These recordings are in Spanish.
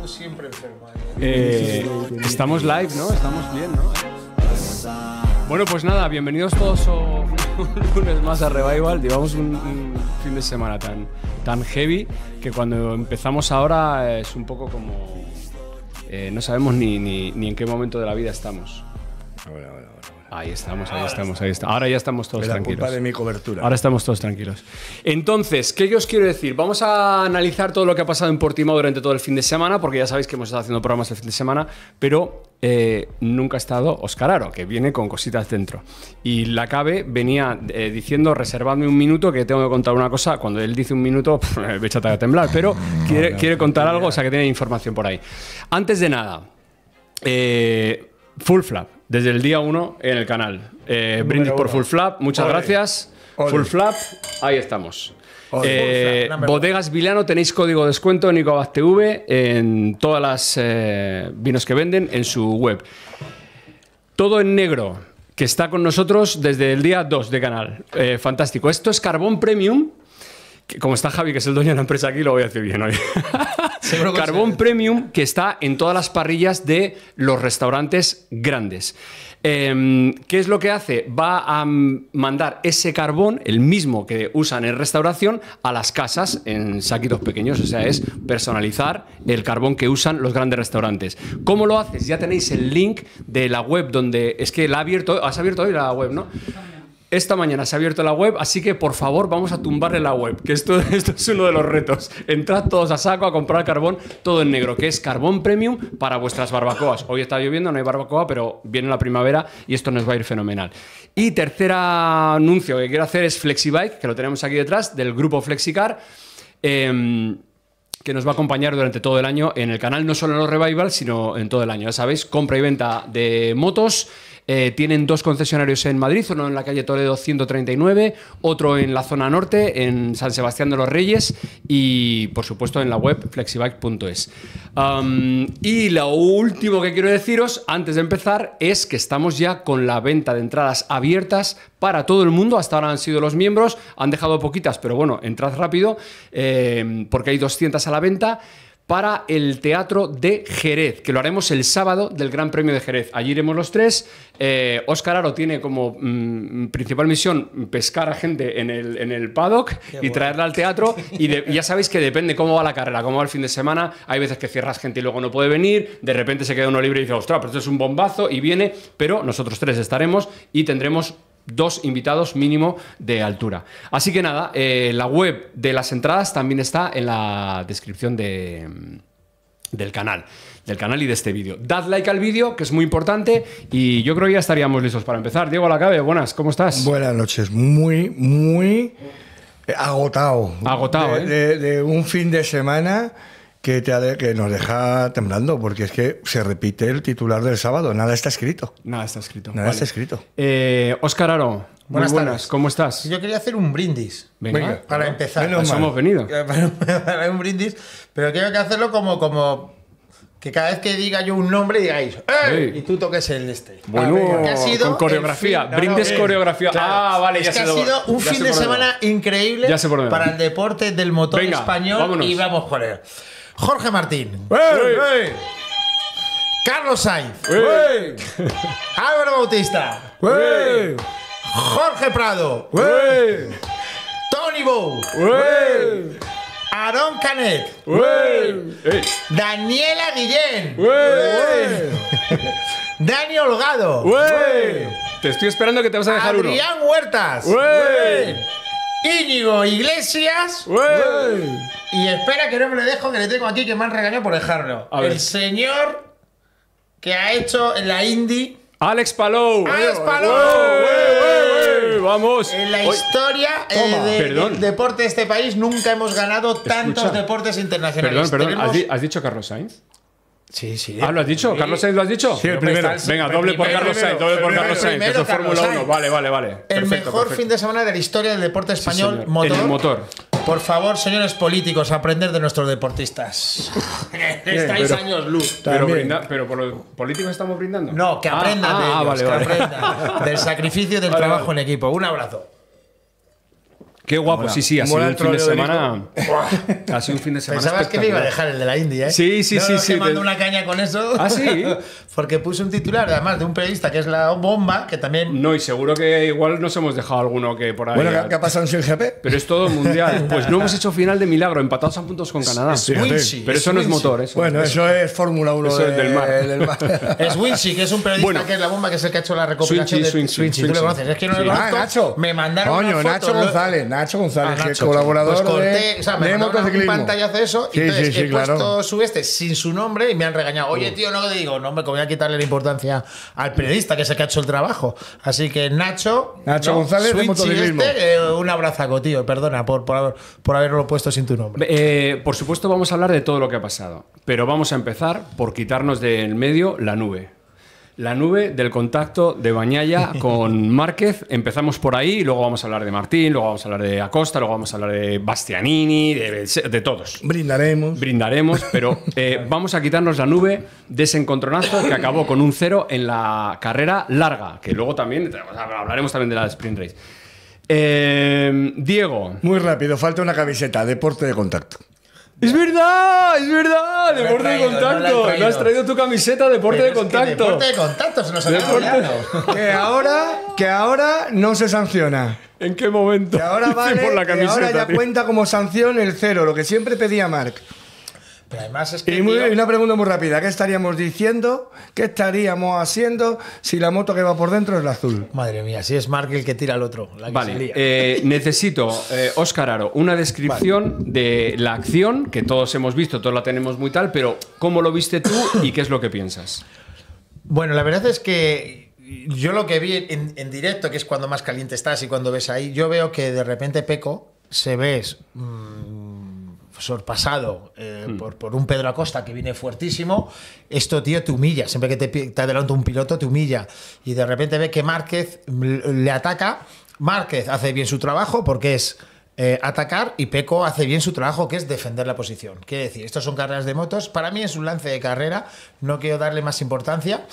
tú siempre enferma eh. Eh, estamos live, ¿no? Estamos bien, ¿no? Bueno, pues nada, bienvenidos todos oh, un lunes más a Revival. Llevamos un, fin de semana tan, tan heavy que cuando empezamos ahora es un poco como... Eh, no sabemos ni, ni, en qué momento de la vida estamos. Ahora, Ahí estamos, ahí estamos, ahí está. Ahora ya estamos todos la tranquilos. Culpa de mi cobertura. Ahora estamos todos tranquilos. Entonces, ¿qué os quiero decir? Vamos a analizar todo lo que ha pasado en Portimao durante todo el fin de semana, porque ya sabéis que hemos estado haciendo programas el fin de semana, pero eh, nunca ha estado Oscar Aro, que viene con cositas dentro. Y la cabe venía eh, diciendo, reservadme un minuto, que tengo que contar una cosa. Cuando él dice un minuto, me echa a temblar, pero quiere, contar algo, o sea que tiene información por ahí. Antes de nada, eh, Full Flap desde el día 1 en el canal. Eh, brindis por Full Flap, muchas gracias. Full Flap, ahí estamos. Eh, bodegas Vilano, tenéis código de descuento en TV en todas las eh, vinos que venden en su web. Todo en negro, que está con nosotros desde el día 2 de canal. fantástico. Esto es Carbón Premium. Que como está Javi, que es el dueño de la empresa aquí, lo voy a decir bien hoy. Carbón premium que está en todas las parrillas de los restaurantes grandes. Em, ¿Qué es lo que hace? Va a mandar ese carbón, el mismo que usan en restauración, a las casas en saquitos pequeños. O sea, es personalizar el carbón que usan los grandes restaurantes. ¿Cómo lo haces? Ya tenéis el link de la web donde. Es que la ha abierto. Has abierto hoy la web, ¿no? Esta mañana se ha abierto la web, así que por favor vamos a tumbarle la web, que esto, es uno de los retos. Entrad todos a saco a comprar carbón, todo en negro, que es carbón premium para vuestras barbacoas. Hoy está lloviendo, no hay barbacoa, pero viene la primavera y esto nos va a ir fenomenal. Y tercer anuncio que quiero hacer es FlexiBike, que lo tenemos aquí detrás, del grupo Flexicar. Em, que nos va a acompañar durante todo el año en el canal, no solo en los revivals, sino en todo el año. Ya sabéis, compra y venta de motos, eh, tienen dos concesionarios en Madrid, uno en la calle Toledo 139, otro en la zona norte, en San Sebastián de los Reyes y por supuesto en la web flexibike.es. y lo último que quiero deciros antes de empezar es que estamos ya con la venta de entradas abiertas para todo el mundo. Hasta ahora han sido los miembros, han dejado poquitas, pero bueno, entrad rápido eh, porque hay 200 a la venta para el Teatro de Jerez, que lo haremos el sábado del Gran Premio de Jerez. Allí iremos los tres. Eh, Oscar Aro tiene como mm, principal misión pescar a gente en el, en el paddock y traerla al teatro. Y ya sabéis que depende cómo va la carrera, cómo va el fin de semana. Hay veces que cierras gente y luego no puede venir. De repente se queda uno libre y dice, ostras, pero esto es un bombazo y viene. Pero nosotros tres estaremos y tendremos dos invitados mínimo de altura. Así que nada, eh, la web de las entradas también está en la descripción de, mm, del canal del canal y de este vídeo. Dad like al vídeo, que es muy importante, y yo creo que ya estaríamos listos para empezar. Diego Lacabe, buenas, ¿cómo estás? Buenas noches, muy, muy agotado. Agotado, de ¿eh? un fin de semana que, nos deja temblando, porque es que se repite el titular del sábado. Nada está escrito. Nada está escrito. Nada está escrito. Oscar eh, Aro, buenas, tardes. ¿Cómo estás? Yo quería hacer un brindis. Venga, para, empezar. hemos venido. Para, un brindis, pero quiero que hacerlo como, como que cada vez que diga yo un nombre digáis ¡Eh! y tú toques el este. Bueno, con coreografía, brindes coreografía. Ah, vale, que ha sido un fin de semana increíble para el deporte del motor español y vamos por él. Jorge Martín. Carlos Sainz. Álvaro Bautista. Jorge Prado. Tony Bou Aaron Canet. Daniela Guillén. Daniel Olgado Te estoy esperando que te vas a dejar Adrián Huertas. Íñigo Iglesias. Y espera que no me lo dejo, que le tengo aquí que me han regañado por dejarlo. el señor que ha hecho en la indie. Alex Palou. Alex Palou. Vamos. En la historia eh, del de deporte de este país nunca hemos ganado tantos deportes internacionales. Perdón, ¿Has, dicho Carlos Sainz? Sí, sí. Ah, ¿lo has dicho? ¿Carlos Sainz lo has dicho? Sí, el primero. Venga, doble por Carlos Sainz, doble por Carlos Sainz, Primero es Fórmula 1. Vale, vale, vale. el perfecto, mejor fin de semana de la historia del deporte español, motor. el motor. Por favor, señores políticos, aprender de nuestros deportistas. Estáis años luz. Pero, pero, por los políticos estamos brindando. No, que ah, aprendan ah, de ah, vale, que vale. aprendan del sacrificio del trabajo en equipo. Un abrazo. Qué guapo, sí, sí. Ha sido un fin de semana. ha un fin de semana. Pensabas que me iba a dejar el de la India, ¿eh? Sí, sí, sí. sí, mandó te... una caña con eso. Ah, sí. Porque puse un titular, además, de un periodista que es la bomba, que también. No, y seguro que igual nos hemos dejado alguno que por ahí. Bueno, ¿qué ha pasado en GP? Pero es todo mundial. Pues no hemos hecho final de milagro, empatados a puntos con Canadá. Es, Pero eso no es motor, eso. Bueno, eso es Fórmula 1 eso del, mar. Es Winchi, que es un periodista que es la bomba, que es el que ha hecho la recopilación. Swinchi, de... Tú lo Es que no lo conozco. Ah, Nacho. Me mandaron. Coño, Nacho González. Nacho González, ah, que es colaborador. Pues de, de eso y entonces he puesto su este sin su nombre y me han regañado. Oye, mm. tío, no lo digo, no, me voy a quitarle la importancia al periodista que se ha hecho el trabajo. Así que Nacho. Nacho Este, un abrazaco, tío, perdona por, por, haberlo puesto sin tu nombre. Eh, por supuesto, vamos a hablar de todo lo que ha pasado, pero vamos a empezar por quitarnos del medio la nube. La nube del contacto de Bañaya con Márquez. Empezamos por ahí, luego vamos a hablar de Martín, luego vamos a hablar de Acosta, luego vamos a hablar de Bastianini, de, todos. Brindaremos. Brindaremos, pero eh, vamos a quitarnos la nube de ese encontronazo que acabó con un cero en la carrera larga, que luego también hablaremos también de la sprint race. Eh, Diego. Muy rápido, falta una camiseta, deporte de contacto. ¡Es verdad! ¡Es verdad! deporte de contacto. No, has traído tu camiseta deporte de contacto. deporte de contacto se nos ha deporte... Que ahora, que ahora no se sanciona. ¿En qué momento? Que ahora, ya cuenta como sanción el cero, lo que siempre pedía Mark además que. Y una pregunta muy rápida: ¿qué estaríamos diciendo? ¿Qué estaríamos haciendo si la moto que va por dentro es la azul? Madre mía, si es Mark el que tira al otro. vale. Eh, necesito, Oscar eh, Aro, una descripción de la acción que todos hemos visto, todos la tenemos muy tal, pero ¿cómo lo viste tú y qué es lo que piensas? Bueno, la verdad es que yo lo que vi en, directo, que es cuando más caliente estás y cuando ves ahí, yo veo que de repente Peco se ves mm, sorpasado eh, hmm. por, por, un Pedro Acosta que viene fuertísimo, esto, tío, te humilla. Siempre que te, te adelanta un piloto, te humilla. Y de repente ve que Márquez le ataca. Márquez hace bien su trabajo porque es eh, atacar y Peco hace bien su trabajo, que es defender la posición. ...qué decir, estos son carreras de motos. Para mí es un lance de carrera, no quiero darle más importancia.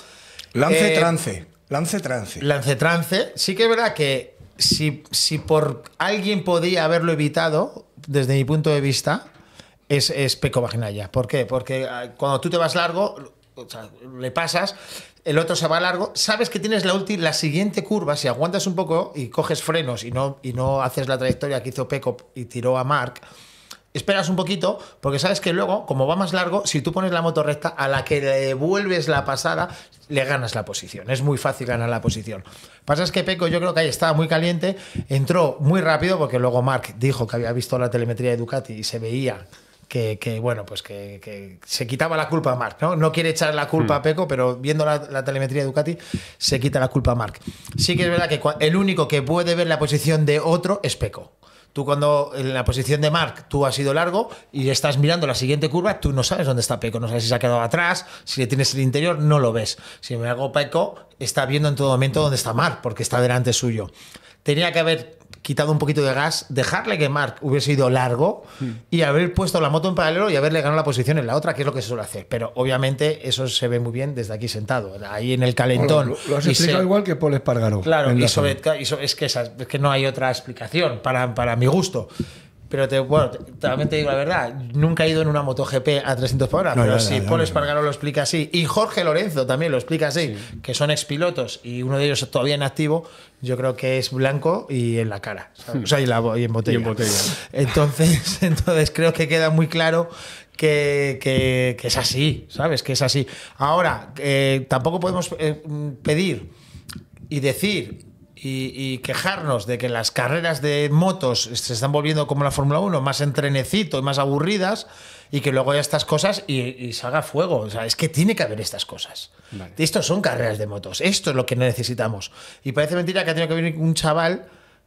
Lance eh, trance, lance trance. Lance trance. Sí que es verdad que si, si por alguien podía haberlo evitado, desde mi punto de vista, es, es peco vaginal ¿Por qué? Porque ah, cuando tú te vas largo, le pasas, el otro se va largo, sabes que tienes la ulti, la siguiente curva, si aguantas un poco y coges frenos y no, y no haces la trayectoria que hizo Peco y tiró a Mark, esperas un poquito, porque sabes que luego, como va más largo, si tú pones la moto recta, a la que le devuelves la pasada, le ganas la posición. Es muy fácil ganar la posición. Pasa es que Peco, yo creo que ahí estaba muy caliente, entró muy rápido, porque luego Mark dijo que había visto la telemetría de Ducati y se veía que, bueno, pues que, se quitaba la culpa a Mark. ¿no? no quiere echar la culpa a hmm. Peco, pero viendo la, telemetría de Ducati, se quita la culpa a Mark. Sí que es verdad que el único que puede ver la posición de otro es Peco. Tú cuando en la posición de Mark tú has ido largo y estás mirando la siguiente curva, tú no sabes dónde está Peco, no sabes si se ha quedado atrás, si le tienes el interior, no lo ves. Si me hago Peco está viendo en todo momento dónde está Mark, porque está delante suyo. Tenía que haber quitado un poquito de gas, dejarle que Mark hubiese ido largo y haber puesto la moto en paralelo y haberle ganado la posición en la otra, que es lo que se suele hacer. Pero obviamente eso se ve muy bien desde aquí sentado, ahí en el calentón. lo, has explicado igual que Paul Espargaro Claro, es, que que no hay otra explicación para, para mi gusto. Pero te, bueno, también te digo la verdad, nunca he ido en una MotoGP a 300 por hora, pero si Paul Espargaro lo explica así, y Jorge Lorenzo también lo explica así, que son expilotos y uno de ellos todavía en activo, yo creo que es blanco y en la cara, hmm. o sea, y, en botella. Entonces, entonces creo que queda muy claro que, es así, ¿sabes? Que es así. Ahora, eh, tampoco podemos eh, mm, pedir y decir y, quejarnos de que las carreras de motos se están volviendo como la Fórmula 1, más entrenecito y más aburridas, y que luego haya estas cosas y, se haga fuego. O sea, es que tiene que haber estas cosas. Estos son carreras de motos, esto es lo que necesitamos. Y parece mentira que ha tenido que venir un chaval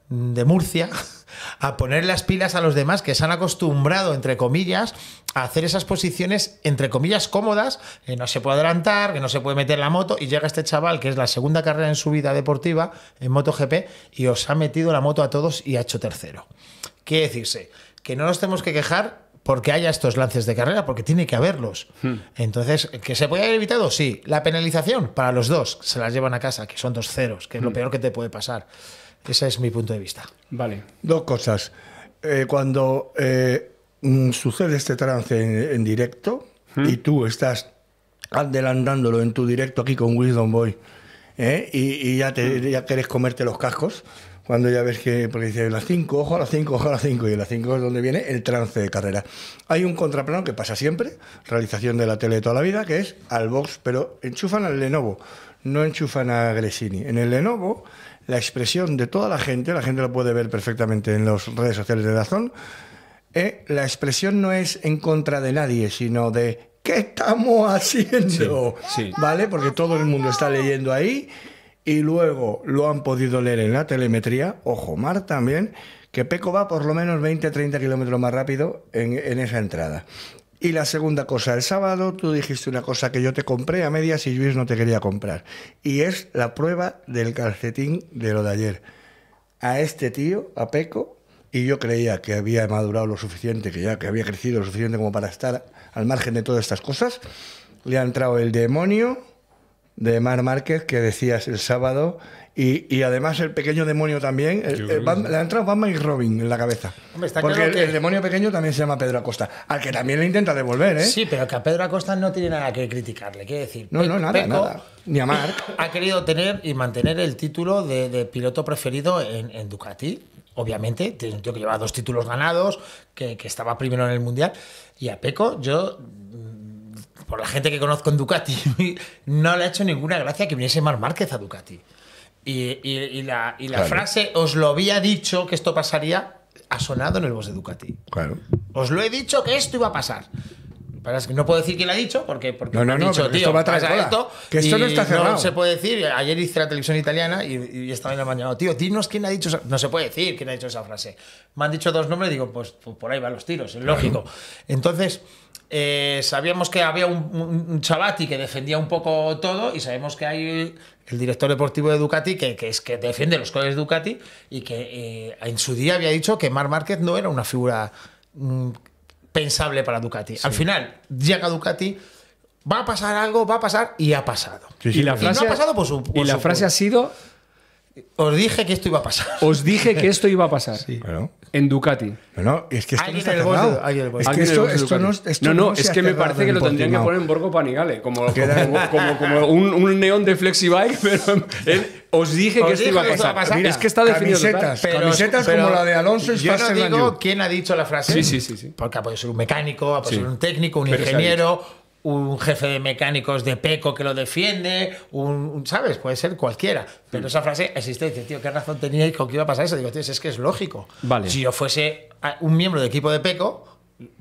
de Murcia a poner las pilas a los demás que se han acostumbrado, entre comillas, a hacer esas posiciones, entre comillas, cómodas, que eh, no se puede adelantar, que no se puede meter la moto, y llega este chaval, que es la segunda carrera en su vida deportiva, en MotoGP, y os ha metido la moto a todos y ha hecho tercero. qué decirse que no nos tenemos que quejar porque haya estos lances de carrera, porque tiene que haberlos. Hmm. Entonces, ¿que se puede haber evitado? Sí. La penalización, para los dos, se las llevan a casa, que son dos ceros, que es lo hmm. peor que te puede pasar. Ese es mi punto de vista. Vale. Dos cosas. Eh, cuando eh, mm, sucede este trance en, directo y tú estás adelantándolo en tu directo aquí con Wisdom Boy ¿eh? y, ya, te, ya quieres comerte los cascos, cuando ya ves que, porque dice, las 5, ojo a las 5, ojo a las 5, y a las 5 es donde viene el trance de carrera. Hay un contraplano que pasa siempre, realización de la tele de toda la vida, que es al box, pero enchufan al Lenovo, no enchufan a Gresini. En el Lenovo la expresión de toda la gente, la gente lo puede ver perfectamente en las redes sociales de Dazón, eh, la expresión no es en contra de nadie, sino de ¿qué estamos haciendo? ¿Vale? Porque todo el mundo está leyendo ahí y luego lo han podido leer en la telemetría, ojo, Mar también, que Peco va por lo menos 20-30 kilómetros más rápido en, en esa entrada. Y la segunda cosa, el sábado tú dijiste una cosa que yo te compré a medias y Luis no te quería comprar. Y es la prueba del calcetín de lo de ayer. A este tío, a Peco, y yo creía que había madurado lo suficiente, que ya que había crecido lo suficiente como para estar al margen de todas estas cosas, le ha entrado el demonio de Mar Márquez que decías el sábado y, además el pequeño demonio también. la le ha entrado Batman y Robin en la cabeza. Porque el, demonio pequeño también se llama Pedro Acosta, al que también le intenta devolver. ¿eh? Sí, pero que a Pedro Acosta no tiene nada que criticarle, quiere decir. No, no, nada, Ni a Mar Ha querido tener y mantener el título de, piloto preferido en, en Ducati obviamente, tiene que lleva dos títulos ganados, que, que, estaba primero en el Mundial. Y a Peco, yo por la gente que conozco en Ducati, no le ha hecho ninguna gracia que viniese Mar Márquez a Ducati. Y, la, frase, os lo había dicho que esto pasaría, ha sonado en el voz de Ducati. Claro. Os lo he dicho que esto iba a pasar no puedo decir quién lo ha dicho porque, porque no, no, dicho, tío, esto va esto, que esto no está cerrado. No se puede decir. Ayer hice la televisión italiana y, y esta mañana tío, dinos quién ha dicho No se puede decir quién ha dicho esa frase. Me han dicho dos nombres y digo, pues, pues por ahí van los tiros, es lógico. Entonces... Eh, sabíamos que había un, Chabati que defendía un poco todo y sabemos que hay el director deportivo de Ducati que, es que defiende los colores Ducati y que eh, en su día había dicho que Mar Márquez no era una figura mm, pensable para Ducati. Al final, llega Ducati, va a pasar algo, va a pasar y ha pasado. y la frase, no ha pasado por su, y la frase ha sido... Os dije que esto iba a pasar. Os dije que esto iba a pasar en Ducati. No, es que esto está cerrado. Es no, no, es que me parece que lo tendrían que poner en Borgo Panigale, como, un, un, neón de Flexibike, pero os dije que esto iba a pasar. Mira, es que está definido. Camisetas, pero, camisetas como la de Alonso y Yo no digo quién ha dicho la frase. Sí, sí, sí, sí. Porque puede ser un mecánico, puede ser un técnico, un ingeniero, un jefe de mecánicos de Peco que lo defiende, un, ¿sabes? Puede ser cualquiera. Pero esa frase existe. Dice, tío, ¿qué razón teníais con qué iba a pasar eso? Digo, tío, es que es lógico. Vale. Si yo fuese un miembro de equipo de Peco,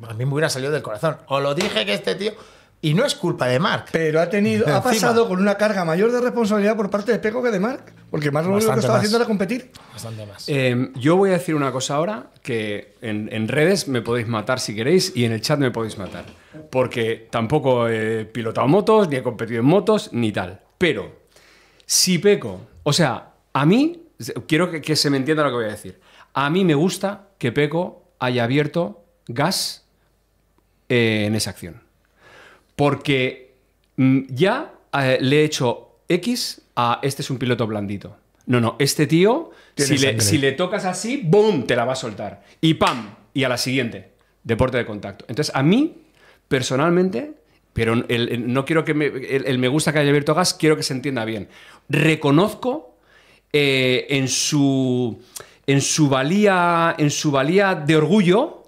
a mí me hubiera salido del corazón. O lo dije que este tío y no es culpa de Mark. Pero ha tenido, ha pasado con una carga mayor de responsabilidad por parte de Peco que de Mark, porque Mark lo que estaba haciendo era competir. Bastante más. Em, yo voy a decir una cosa ahora que en, redes me podéis matar si queréis y en el chat me podéis matar, porque tampoco he pilotado motos, ni he competido en motos, ni tal. Pero si Peco, o sea, a mí quiero que, se me entienda lo que voy a decir. A mí me gusta que Peco haya abierto gas eh, en esa acción porque mm, ya eh, le he hecho X a este es un piloto blandito. No, no, este tío, si le, tocas así, ¡boom!, te la va a soltar. Y ¡pam! Y a la siguiente, deporte de contacto. Entonces, a mí, personalmente, pero no quiero que me, el, me gusta que haya abierto gas, quiero que se entienda bien. Reconozco eh, en, su, en, su valía, en su valía de orgullo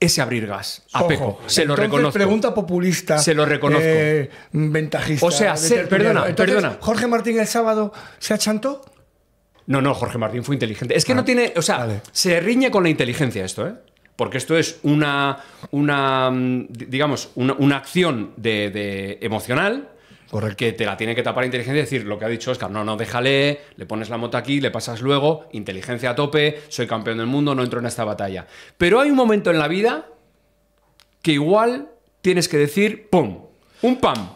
ese abrir gas a Se lo reconoce reconozco. pregunta populista. Se lo reconozco. Eh, ventajista. O sea, perdona, perdona. ¿Jorge Martín el sábado se achantó? No, no, Jorge Martín fue inteligente. Es que no ah, tiene. O sea, se riñe con la inteligencia esto, ¿eh? Porque esto es una. una mm, digamos, una, acción de, de emocional el Que te la tiene que tapar inteligencia y decir lo que ha dicho Oscar, no, no, déjale, le pones la moto aquí, le pasas luego, inteligencia a tope, soy campeón del mundo, no entro en esta batalla. Pero hay un momento en la vida que igual tienes que decir, ¡pum! Un pam.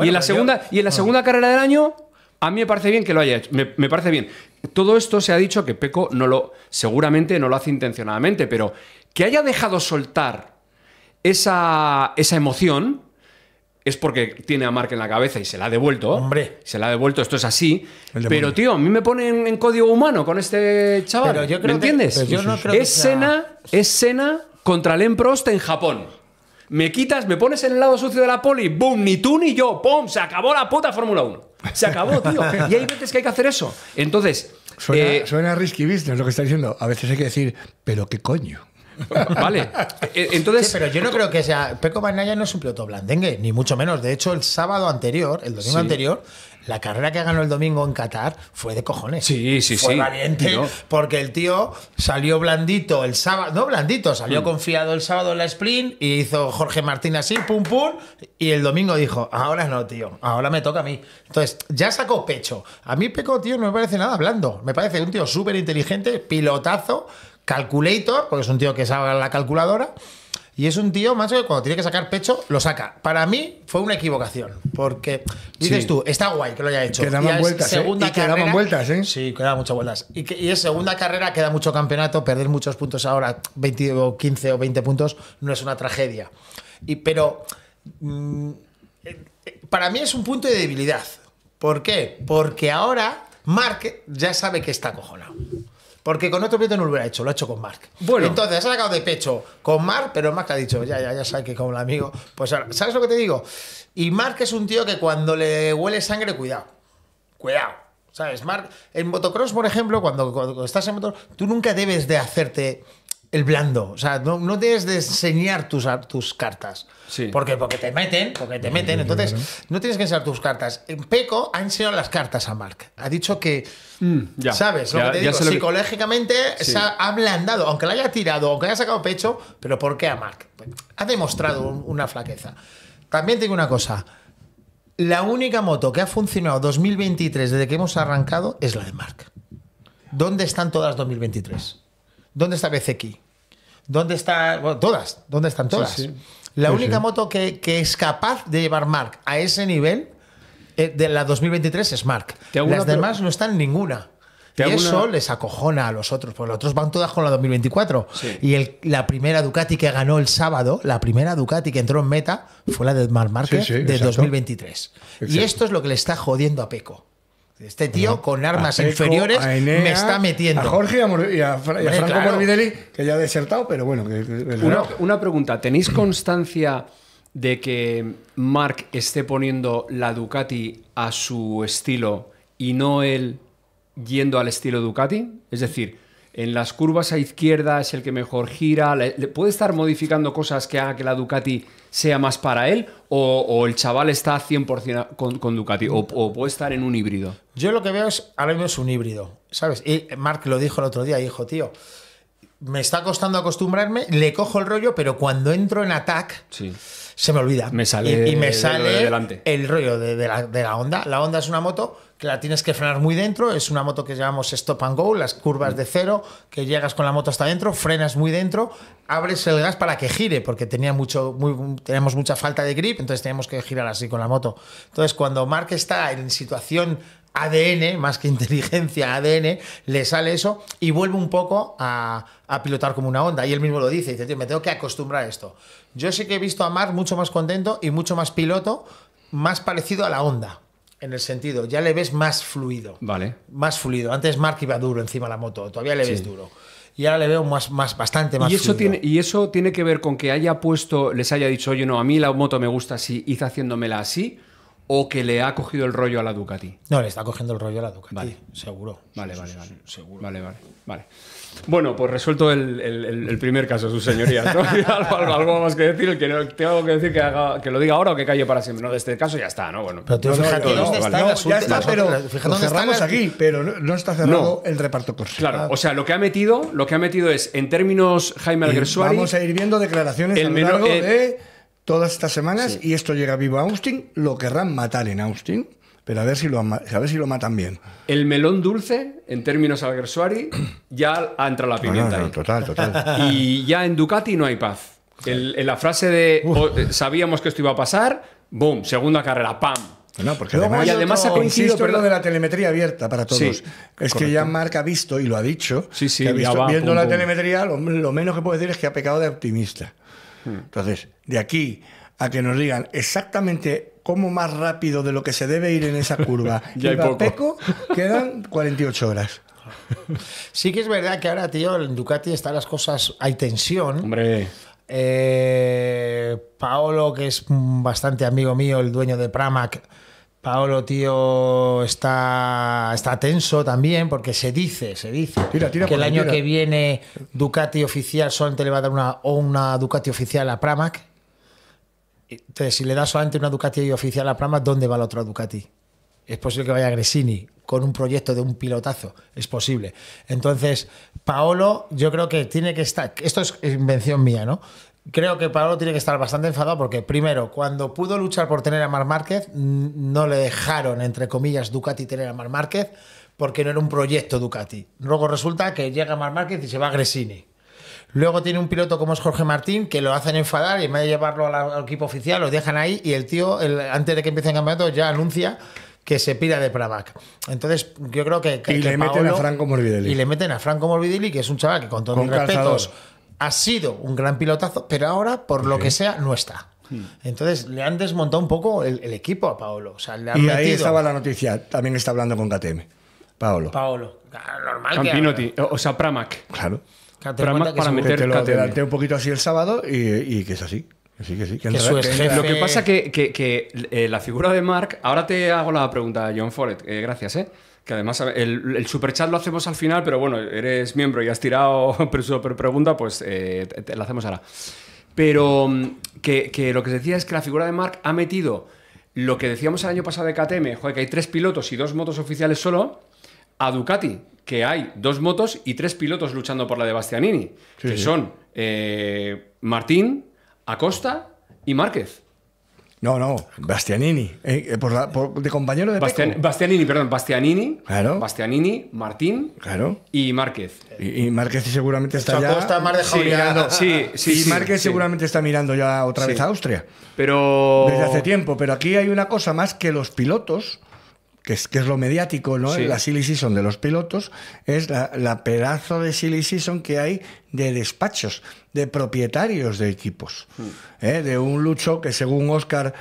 y en la segunda, y en la ah. segunda carrera del año, a mí me parece bien que lo haya hecho. Me, parece bien. Todo esto se ha dicho que Peco no lo, seguramente no lo hace intencionadamente, pero que haya dejado soltar esa, esa emoción es porque tiene a Mark en la cabeza y se la ha devuelto. Hombre. Se la ha devuelto, esto es así. Pero, tío, a mí me ponen en código humano con este chaval. ¿Me entiendes? es, que contra Len Prost en Japón. Me quitas, me pones en el lado sucio de la poli, boom, ni tú ni yo, ¡pum! Se acabó la puta Fórmula 1. Se acabó, tío. y hay veces que hay que hacer eso. Entonces. Eh, suena, risky business lo que está diciendo. A veces hay que decir, pero qué coño. Vale. E, e, entonces. pero yo no creo que sea. Peco Bagnaya no es un piloto blandengue, ni mucho menos. De hecho, el sábado anterior, el domingo anterior, la carrera que ganó el domingo en Qatar fue de cojones. Sí, sí, fue sí. valiente, porque el tío salió blandito el sábado, no blandito, salió mm. confiado el sábado en la sprint y hizo Jorge Martín así, pum, pum, y el domingo dijo, ahora no, tío, ahora me toca a mí. Entonces, ya sacó pecho. A mí Peco, tío, no me parece nada blando. Me parece un tío súper inteligente, pilotazo, calculator, porque es un tío que sabe la calculadora. Y es un tío, más que cuando tiene que sacar pecho, lo saca. Para mí fue una equivocación, porque dices tú, está guay que lo haya hecho. Que vueltas, ¿eh? y vueltas, ¿eh? Sí, que muchas vueltas. Y, es segunda carrera, queda mucho campeonato, perder muchos puntos ahora, 20 o 15 o 20 puntos, no es una tragedia. Y, pero mm, eh, para mí es un punto de debilidad. ¿Por qué? Porque ahora Mark ya sabe que está cojonado. Porque con otro Prieto no lo hubiera hecho, lo ha hecho con Mark. Bueno. Entonces, se ha sacado de pecho con Mark, pero Mark ha dicho, ya, ya, ya sabes que como el amigo. Pues ahora, ¿sabes lo que te digo? Y Mark es un tío que cuando le huele sangre, cuidado. Cuidado. ¿Sabes? Mark, en motocross, por ejemplo, cuando, cuando estás en motocross, tú nunca debes de hacerte el blando. O sea, no, tienes de enseñar tus, tus cartas. Sí. Porque te meten, porque te meten. Entonces, no tienes que enseñar tus cartas. Peco ha enseñado las cartas a Mark. Ha dicho que, mm, ya, ¿sabes? que psicológicamente se ha ablandado, aunque la haya tirado, aunque haya sacado pecho, pero ¿por qué a Mark? Ha demostrado una flaqueza. También tengo una cosa. La única moto que ha funcionado 2023 desde que hemos arrancado es la de Mark. ¿Dónde están todas 2023? ¿Dónde está BCX? ¿Dónde están? todas, ¿dónde están todas? La única moto que, que, es capaz de llevar Mark a ese nivel eh, de la 2023 es Mark. Las demás no están ninguna. Y eso les acojona a los otros, porque los otros van todas con la 2024. Y el, la primera Ducati que ganó el sábado, la primera Ducati que entró en meta, fue la de Mark Márquez de 2023. Y esto es lo que le está jodiendo a Peco. Este tío con armas inferiores me está metiendo. A Jorge y a, Franco Morbidelli, que ya ha desertado, pero bueno. una, pregunta: ¿tenéis constancia de que Mark esté poniendo la Ducati a su estilo y no él yendo al estilo Ducati? Es decir, en las curvas a izquierda es el que mejor gira, ¿puede estar modificando cosas que haga que la Ducati sea más para él o, el chaval está 100% con, Ducati o, puede estar en un híbrido? Yo lo que veo es, ahora mismo es un híbrido, ¿sabes? Y Mark lo dijo el otro día, dijo, tío, me está costando acostumbrarme, le cojo el rollo, pero cuando entro en ataque Sí se me olvida. Me sale y, me sale el rollo de, la, de la onda La Honda es una moto que la tienes que frenar muy dentro, es una moto que llamamos stop and go, las curvas de cero, que llegas con la moto hasta dentro, frenas muy dentro, abres el gas para que gire, porque tenía mucho, muy, mucha falta de grip, entonces tenemos que girar así con la moto. Entonces, cuando Mark está en situación ADN, más que inteligencia, ADN, le sale eso y vuelve un poco a, a pilotar como una onda. Y él mismo lo dice, dice, me tengo que acostumbrar a esto. Yo sé que he visto a Marc mucho más contento y mucho más piloto, más parecido a la onda, En el sentido, ya le ves más fluido. Vale. Más fluido. Antes Mark iba duro encima de la moto, todavía le ves duro y ahora le veo más, más bastante más. Y eso, tiene, y eso tiene que ver con que haya puesto, les haya dicho, oye, no, a mí la moto me gusta así, hice haciéndomela así, o que le ha cogido el rollo a la Ducati. No, le está cogiendo el rollo a la Ducati, seguro. Vale, vale, vale. Seguro. Vale, vale, vale. Bueno, pues resuelto el, primer caso, su señoría. algo, más que decir, que tengo que decir que, lo diga ahora o que calle para siempre. No, de este caso ya está, ¿no? Bueno, pero ya está, pero cerramos aquí, pero no está cerrado el reparto corso. Claro, ah. o sea, lo que ha metido, lo que ha metido es, en términos Jaime Alguersuari. Vamos a ir viendo declaraciones a lo largo de todas estas semanas y esto llega vivo a Austin, lo querrán matar en Austin pero a ver si lo, a ver si lo matan bien. El melón dulce, en términos Gersuari, ya ha entrado la pimienta. total, total. Y ya en Ducati no hay paz. en la frase de oh, eh, sabíamos que esto iba a pasar, boom, segunda carrera, pam. No, porque además, y además ha coincidido Lo de la telemetría abierta para todos. es que ya Marc ha visto y lo ha dicho. Sí, sí, que viendo la telemetría, lo, menos que puedo decir es que ha pecado de optimista. Hmm. Entonces, de aquí a que nos digan exactamente ¿Cómo más rápido de lo que se debe ir en esa curva. ya hay poco. quedan 48 horas. Sí que es verdad que ahora, tío, en Ducati están las cosas, hay tensión. Hombre. Eh, Paolo, que es bastante amigo mío, el dueño de Pramac, Paolo, tío, está, está tenso también porque se dice, se dice que el año que viene Ducati oficial solamente le va a dar una, o una Ducati oficial a Pramac entonces, si le das solamente una Ducati oficial a Prama, ¿dónde va la otra Ducati? Es posible que vaya a Gresini con un proyecto de un pilotazo. Es posible. Entonces, Paolo, yo creo que tiene que estar. Esto es invención mía, ¿no? Creo que Paolo tiene que estar bastante enfadado porque, primero, cuando pudo luchar por tener a Mar Márquez, no le dejaron, entre comillas, Ducati tener a Mar Márquez porque no era un proyecto Ducati. Luego resulta que llega Mar Márquez y se va a Gresini. Luego tiene un piloto como es Jorge Martín, que lo hacen enfadar y en vez de llevarlo al, equipo oficial, lo dejan ahí y el tío, antes de que empiece el campeonato, ya anuncia que se pira de Pramac. Entonces, yo creo que. y le meten a Franco Morbidelli. Y le meten a Franco Morbidelli, que es un chaval que, con todos los mis respetos, ha sido un gran pilotazo, pero ahora, por lo que sea, no está. Hmm. Entonces le han desmontado un poco el, equipo a Paolo. y ahí estaba la noticia. También está hablando con KTM. Paolo. Paolo. Normal O sea, Pramac. Claro para meter que te lo un poquito así el sábado y, que es así. Lo que pasa que, que eh, la figura de Mark, ahora te hago la pregunta, John Follett, eh, gracias, ¿eh? Que además el, el superchat lo hacemos al final, pero bueno, eres miembro y has tirado super pregunta, pues eh, la hacemos ahora. Pero mm, que, que lo que se decía es que la figura de Mark ha metido lo que decíamos el año pasado de KTM, joder, que hay tres pilotos y dos motos oficiales solo, a Ducati, que hay dos motos y tres pilotos luchando por la de Bastianini, que son eh, Martín, Acosta y Márquez. No, no, Bastianini, eh, eh, de compañero de Bastianini, perdón, Bastianini, claro. Bastianini, Martín y Márquez. Y, Márquez seguramente está ya... y Márquez seguramente está mirando ya otra vez a Austria. Pero... Desde hace tiempo, pero aquí hay una cosa más que los pilotos que es, que es lo mediático, ¿no? La silly season de los pilotos es la, pedazo de silly season que hay de despachos, de propietarios de equipos, hmm. ¿eh? de un lucho que según Oscar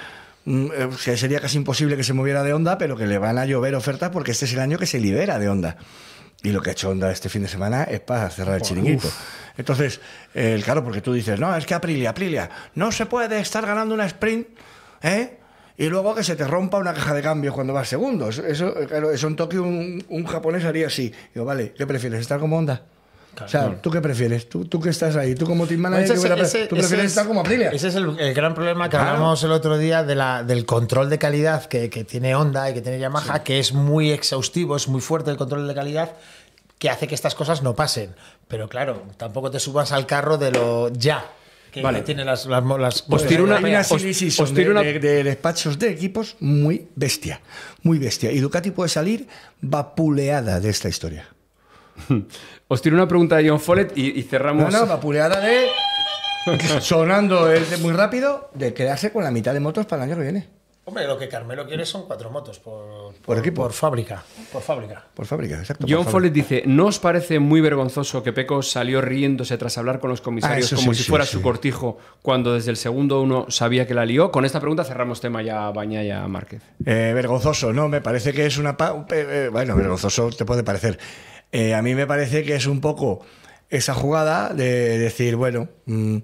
mm, eh, sería casi imposible que se moviera de onda, pero que le van a llover ofertas porque este es el año que se libera de onda. Y lo que ha hecho onda este fin de semana es para cerrar el chiringuito. Entonces, eh, claro, porque tú dices, no, es que Aprilia, Aprilia, no se puede estar ganando una sprint, ¿eh? y luego que se te rompa una caja de cambios cuando vas segundos. Eso, eso en Tokio un, japonés haría así. Digo, vale, ¿qué prefieres? ¿Estar como Honda? o sea, ¿tú qué prefieres? ¿Tú, ¿Tú, que estás ahí? ¿Tú como team manager? Ese, ¿Tú prefieres estar como Aprilia? Ese es el, gran problema que hablábamos el otro día de la, del control de calidad que, tiene Honda y que tiene Yamaha, que es muy exhaustivo, es muy fuerte el control de calidad que hace que estas cosas no pasen. Pero claro, tampoco te subas al carro de lo ya que, tiene las, las, una, de, despachos de equipos muy bestia, muy bestia. Y Ducati puede salir vapuleada de esta historia. os tiro una pregunta de John Follett y, cerramos. No, vapuleada de sonando eh, muy rápido de quedarse con la mitad de motos para el año que viene. Hombre, lo que Carmelo quiere son cuatro motos por, equipo. Por fábrica. Por fábrica. Por fábrica, exacto. John Follett dice: ¿No os parece muy vergonzoso que Pecos salió riéndose tras hablar con los comisarios ah, como si fuera su cortijo cuando desde el segundo uno sabía que la lió? Con esta pregunta cerramos tema ya Bañaya Márquez. Eh, vergonzoso, no, me parece que es una. Eh, bueno, vergonzoso te puede parecer. Eh, a mí me parece que es un poco esa jugada de decir, bueno. Mm,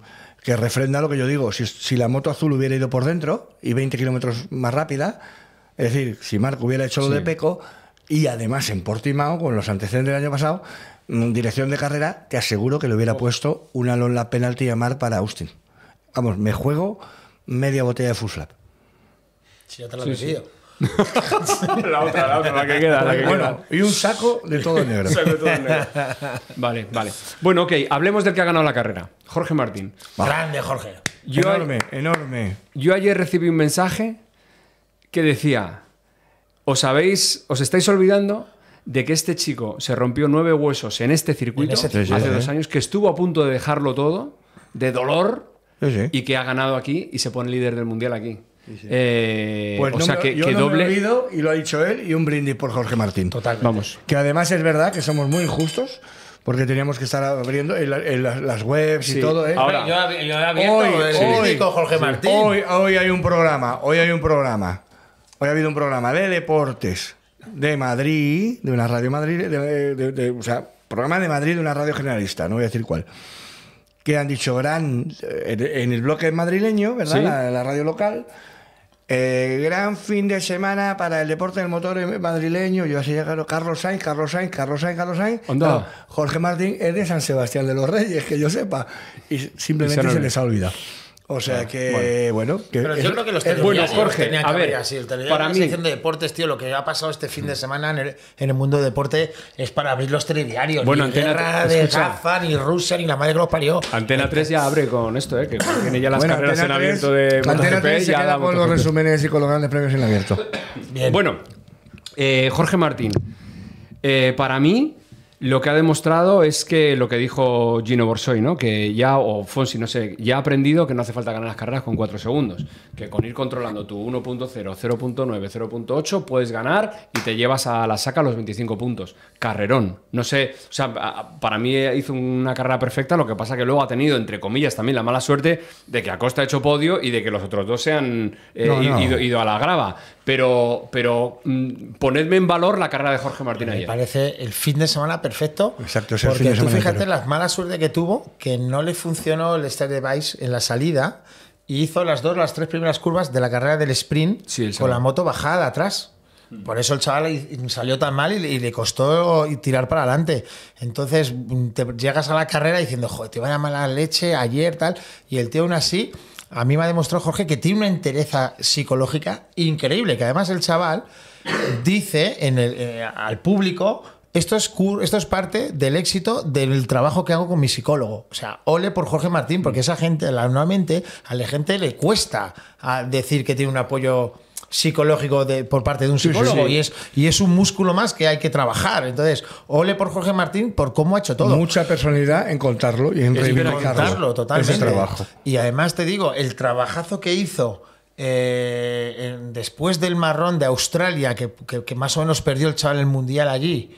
que refrenda lo que yo digo. Si, la moto azul hubiera ido por dentro y 20 kilómetros más rápida, es decir, si Marco hubiera hecho lo de Peco y además en Portimao, con los antecedentes del año pasado, mm, dirección de carrera, te aseguro que le hubiera puesto una Lola penalti a Mar para Austin. Vamos, me juego media botella de full flap. ya te lo sí, la otra, la otra, la que queda. La que y un saco de todo negro. Vale, vale. Bueno, ok, hablemos del que ha ganado la carrera. Jorge Martín. Grande, Jorge. enorme, enorme. Yo ayer recibí un mensaje que decía: Os sabéis os estáis olvidando de que este chico se rompió nueve huesos en este circuito hace dos años, que estuvo a punto de dejarlo todo, de dolor, y que ha ganado aquí y se pone líder del mundial aquí. Eh, pues o no sea, que, yo no doble. y lo ha dicho él, y un brindis por Jorge Martín. total Vamos. Que además es verdad que somos muy injustos. Porque teníamos que estar abriendo las webs y todo, ¿eh? Ahora, yo, hoy, Jorge Martín. Hoy, hoy hay un programa, hoy hay un programa. Hoy ha habido un programa de deportes de Madrid, de una radio Madrid, de, o sea, programa de Madrid de una radio generalista, no voy a decir cuál, que han dicho gran, eh, en, el bloque madrileño, ¿verdad? La, la, radio local, eh, gran fin de semana para el deporte del motor madrileño. Yo así llegaron Carlos Sainz, Carlos Sainz, Carlos Sainz, Carlos Sainz. Jorge Martín es de San Sebastián de los Reyes, que yo sepa. Y simplemente se, se les ha olvidado. O sea que, bueno, bueno que pero yo creo que los bueno, Jorge, tenía que a ver, así, el para mí, de deportes, tío, lo que ha pasado este fin de mm. semana en el, en el mundo del deporte es para abrir los telediarios. Bueno, ni Antena guerra de Gaza, ni Rusia, ni la madre que los parió. Antena 3 ya abre con esto, ¿eh? que tiene ya las carreras Antena en 3, abierto de MotoGP. Antena 3 se queda con los resúmenes y con los grandes premios en abierto. Bien. Bueno, eh, Jorge Martín, eh, para mí lo que ha demostrado es que lo que dijo Gino Borsoi, ¿no? Que ya, o Fonsi, no sé, ya ha aprendido que no hace falta ganar las carreras con 4 segundos. Que con ir controlando tu 1.0, 0.9, 0.8, puedes ganar y te llevas a la saca los 25 puntos. Carrerón. No sé, o sea, para mí hizo una carrera perfecta, lo que pasa que luego ha tenido, entre comillas, también la mala suerte de que Acosta ha hecho podio y de que los otros dos se han eh, Ido, a la grava. Pero, pero mm, ponedme en valor la carrera de Jorge Martínez. Me parece el fin de semana perfecto. Exacto, Porque tú fíjate la mala suerte que tuvo, que no le funcionó el Star device en la salida y hizo las dos, las tres primeras curvas de la carrera del sprint con la moto bajada atrás. Por eso el chaval salió tan mal y le costó tirar para adelante. Entonces te llegas a la carrera diciendo, joder, te va a mala leche ayer, tal. Y el tío aún así, a mí me ha demostrado Jorge que tiene una entereza psicológica increíble. Que además el chaval dice en eh, al público esto es, esto es parte del éxito del trabajo que hago con mi psicólogo. O sea, ole por Jorge Martín, porque esa gente, normalmente, a la gente le cuesta ah, decir que tiene un apoyo psicológico de, por parte de un psicólogo Y, es, y es un músculo más que hay que trabajar. Entonces, ole por Jorge Martín por cómo ha hecho todo. Mucha personalidad en contarlo y en reivindicarlo. totalmente. trabajo. Y además te digo, el trabajazo que hizo eh, después del marrón de Australia, que, más o menos perdió el chaval el mundial allí,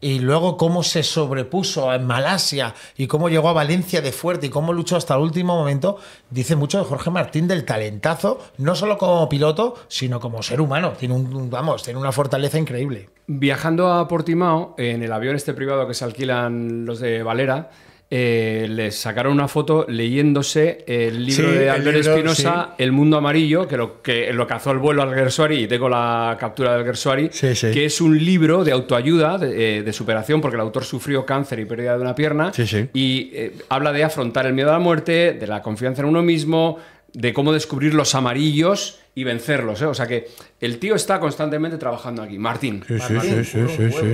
y luego cómo se sobrepuso en Malasia y cómo llegó a Valencia de fuerte y cómo luchó hasta el último momento, dice mucho de Jorge Martín del talentazo, no solo como piloto, sino como ser humano. Tiene un, vamos, tiene una fortaleza increíble. Viajando a Portimao, en el avión este privado que se alquilan los de Valera, eh, les sacaron una foto leyéndose el libro de Albert Espinosa, El Mundo Amarillo, que lo, que lo cazó al vuelo al Gersuari, y tengo la captura del Gersuari, que es un libro de autoayuda, eh, de, superación, porque el autor sufrió cáncer y pérdida de una pierna, y eh, habla de afrontar el miedo a la muerte, de la confianza en uno mismo, de cómo descubrir los amarillos y vencerlos. ¿eh? O sea que el tío está constantemente trabajando aquí. Martín. sí, sí,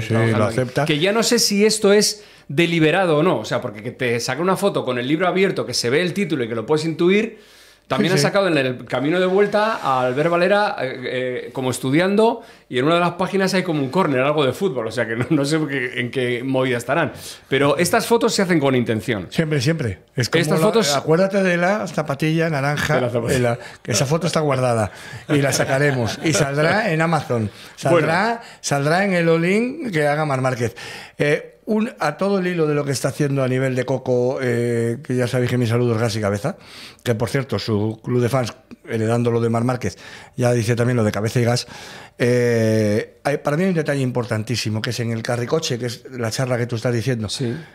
sí, lo acepta. Que ya no sé si esto es deliberado o no. O sea, porque que te saca una foto con el libro abierto, que se ve el título y que lo puedes intuir también ha sacado en el camino de vuelta a Albert Valera eh, eh, como estudiando y en una de las páginas hay como un córner, algo de fútbol, o sea que no, sé en qué movida estarán. Pero estas fotos se hacen con intención. Siempre, siempre. Es como estas fotos... Acuérdate de la zapatilla naranja, que esa foto está guardada y la sacaremos y saldrá en Amazon, saldrá, en el Olin que haga Mar Márquez. Eh, a todo el hilo de lo que está haciendo a nivel de Coco, eh, que ya sabéis que mis saludos gas y cabeza, que por cierto, su club de fans, heredando lo de Mar Márquez, ya dice también lo de cabeza y gas. Eh, para mí hay un detalle importantísimo, que es en el carricoche, que es la charla que tú estás diciendo,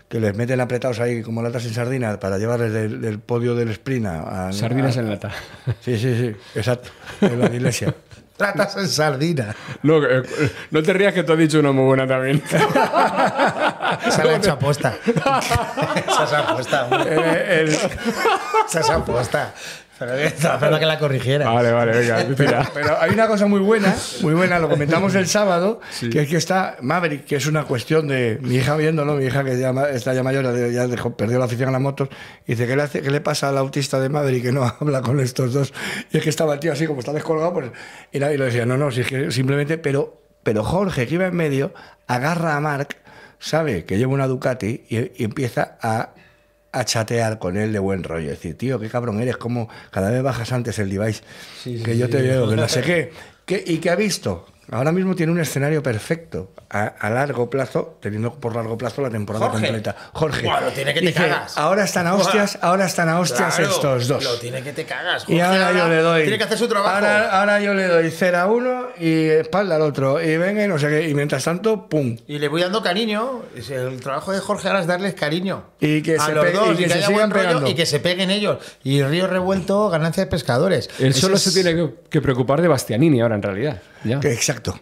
que les meten apretados ahí como latas en sardinas para llevarles del, podio del Sprina. A, Sardinas en lata. Sí, sí, sí, exacto, en la iglesia. Tratas en sardina. No, eh, no te rías que tú has dicho una muy buena también. Se lo he hecho aposta. Se lo apuesta. hecho eh, El, el... Se a apuesta. Pero que la corrigiera. Vale, vale, venga, pero, hay una cosa muy buena, muy buena, lo comentamos el sábado, que es que está Maverick, que es una cuestión de mi hija viéndolo, mi hija que ya, está ya mayor, ya perdió la afición a las motos, y dice, ¿qué le, hace, ¿qué le pasa al autista de Maverick que no habla con estos dos? Y es que estaba el tío así, como está descolgado, pues, y nadie lo decía, no, no, si que simplemente, pero, pero Jorge, que iba en medio, agarra a Mark, sabe que lleva una Ducati y empieza a a chatear con él de buen rollo. Decir, tío, qué cabrón eres, como cada vez bajas antes el device, que yo te veo, que no sé ¿Qué ¿Y qué ha visto? Ahora mismo tiene un escenario perfecto a, largo plazo, teniendo por largo plazo la temporada completa. Jorge. Ahora están a hostias, ahora están a hostias estos dos. ahora, yo le doy. Tiene cera a uno y espalda al otro. Y venga y no Y mientras tanto, pum. Y le voy dando cariño. El trabajo de Jorge ahora es darles cariño. Y que se, y, que, se peguen ellos. Y Río Revuelto, ganancia de pescadores. Él solo se tiene que preocupar de Bastianini ahora, en realidad. Ya.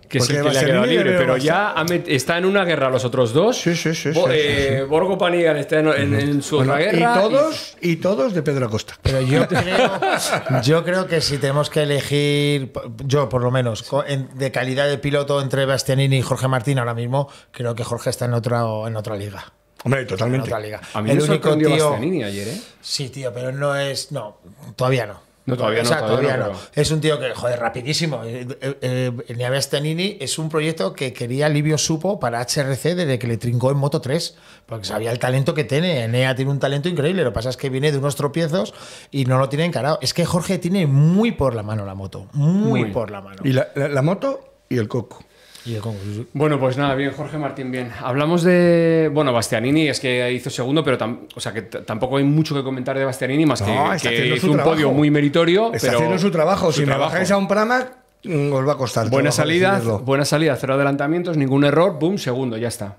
Que se que le ha quedado libre, pero ya está en una guerra los otros dos. Sí, sí, sí. Eh, Borgo Panigan está en, en, su guerra. Y todos, y... todos de Pedro Acosta. Pero yo creo, yo creo que si tenemos que elegir, yo por lo menos, de calidad de piloto entre Bastianini y Jorge Martín ahora mismo, creo que Jorge está en otra, en liga. Hombre, totalmente. En otra liga. A mí el único tío, Bastianini ayer, ¿eh? Sí, tío, pero no es. No, todavía no. No, todavía no. todavía, Es un tío que, joder, rapidísimo. el eh, eh, eh es un proyecto que quería Livio Supo para HRC desde que le trincó en Moto 3, porque sabía el talento que tiene. Enea tiene un talento increíble, lo que pasa es que viene de unos tropiezos y no lo tiene encarado. Es que Jorge tiene muy por la mano la moto, muy, por la mano. Y la moto y el coco. Bueno, pues nada, bien, Jorge Martín, bien. Hablamos de. Bueno, Bastianini es que hizo segundo, pero o sea, que tampoco hay mucho que comentar de Bastianini, más que, que hizo un podio muy meritorio. Está haciendo su trabajo. si me bajáis a un prama, mm, os va a costar. Buena salida, buena salida, cero adelantamientos, ningún error, boom, segundo, ya está.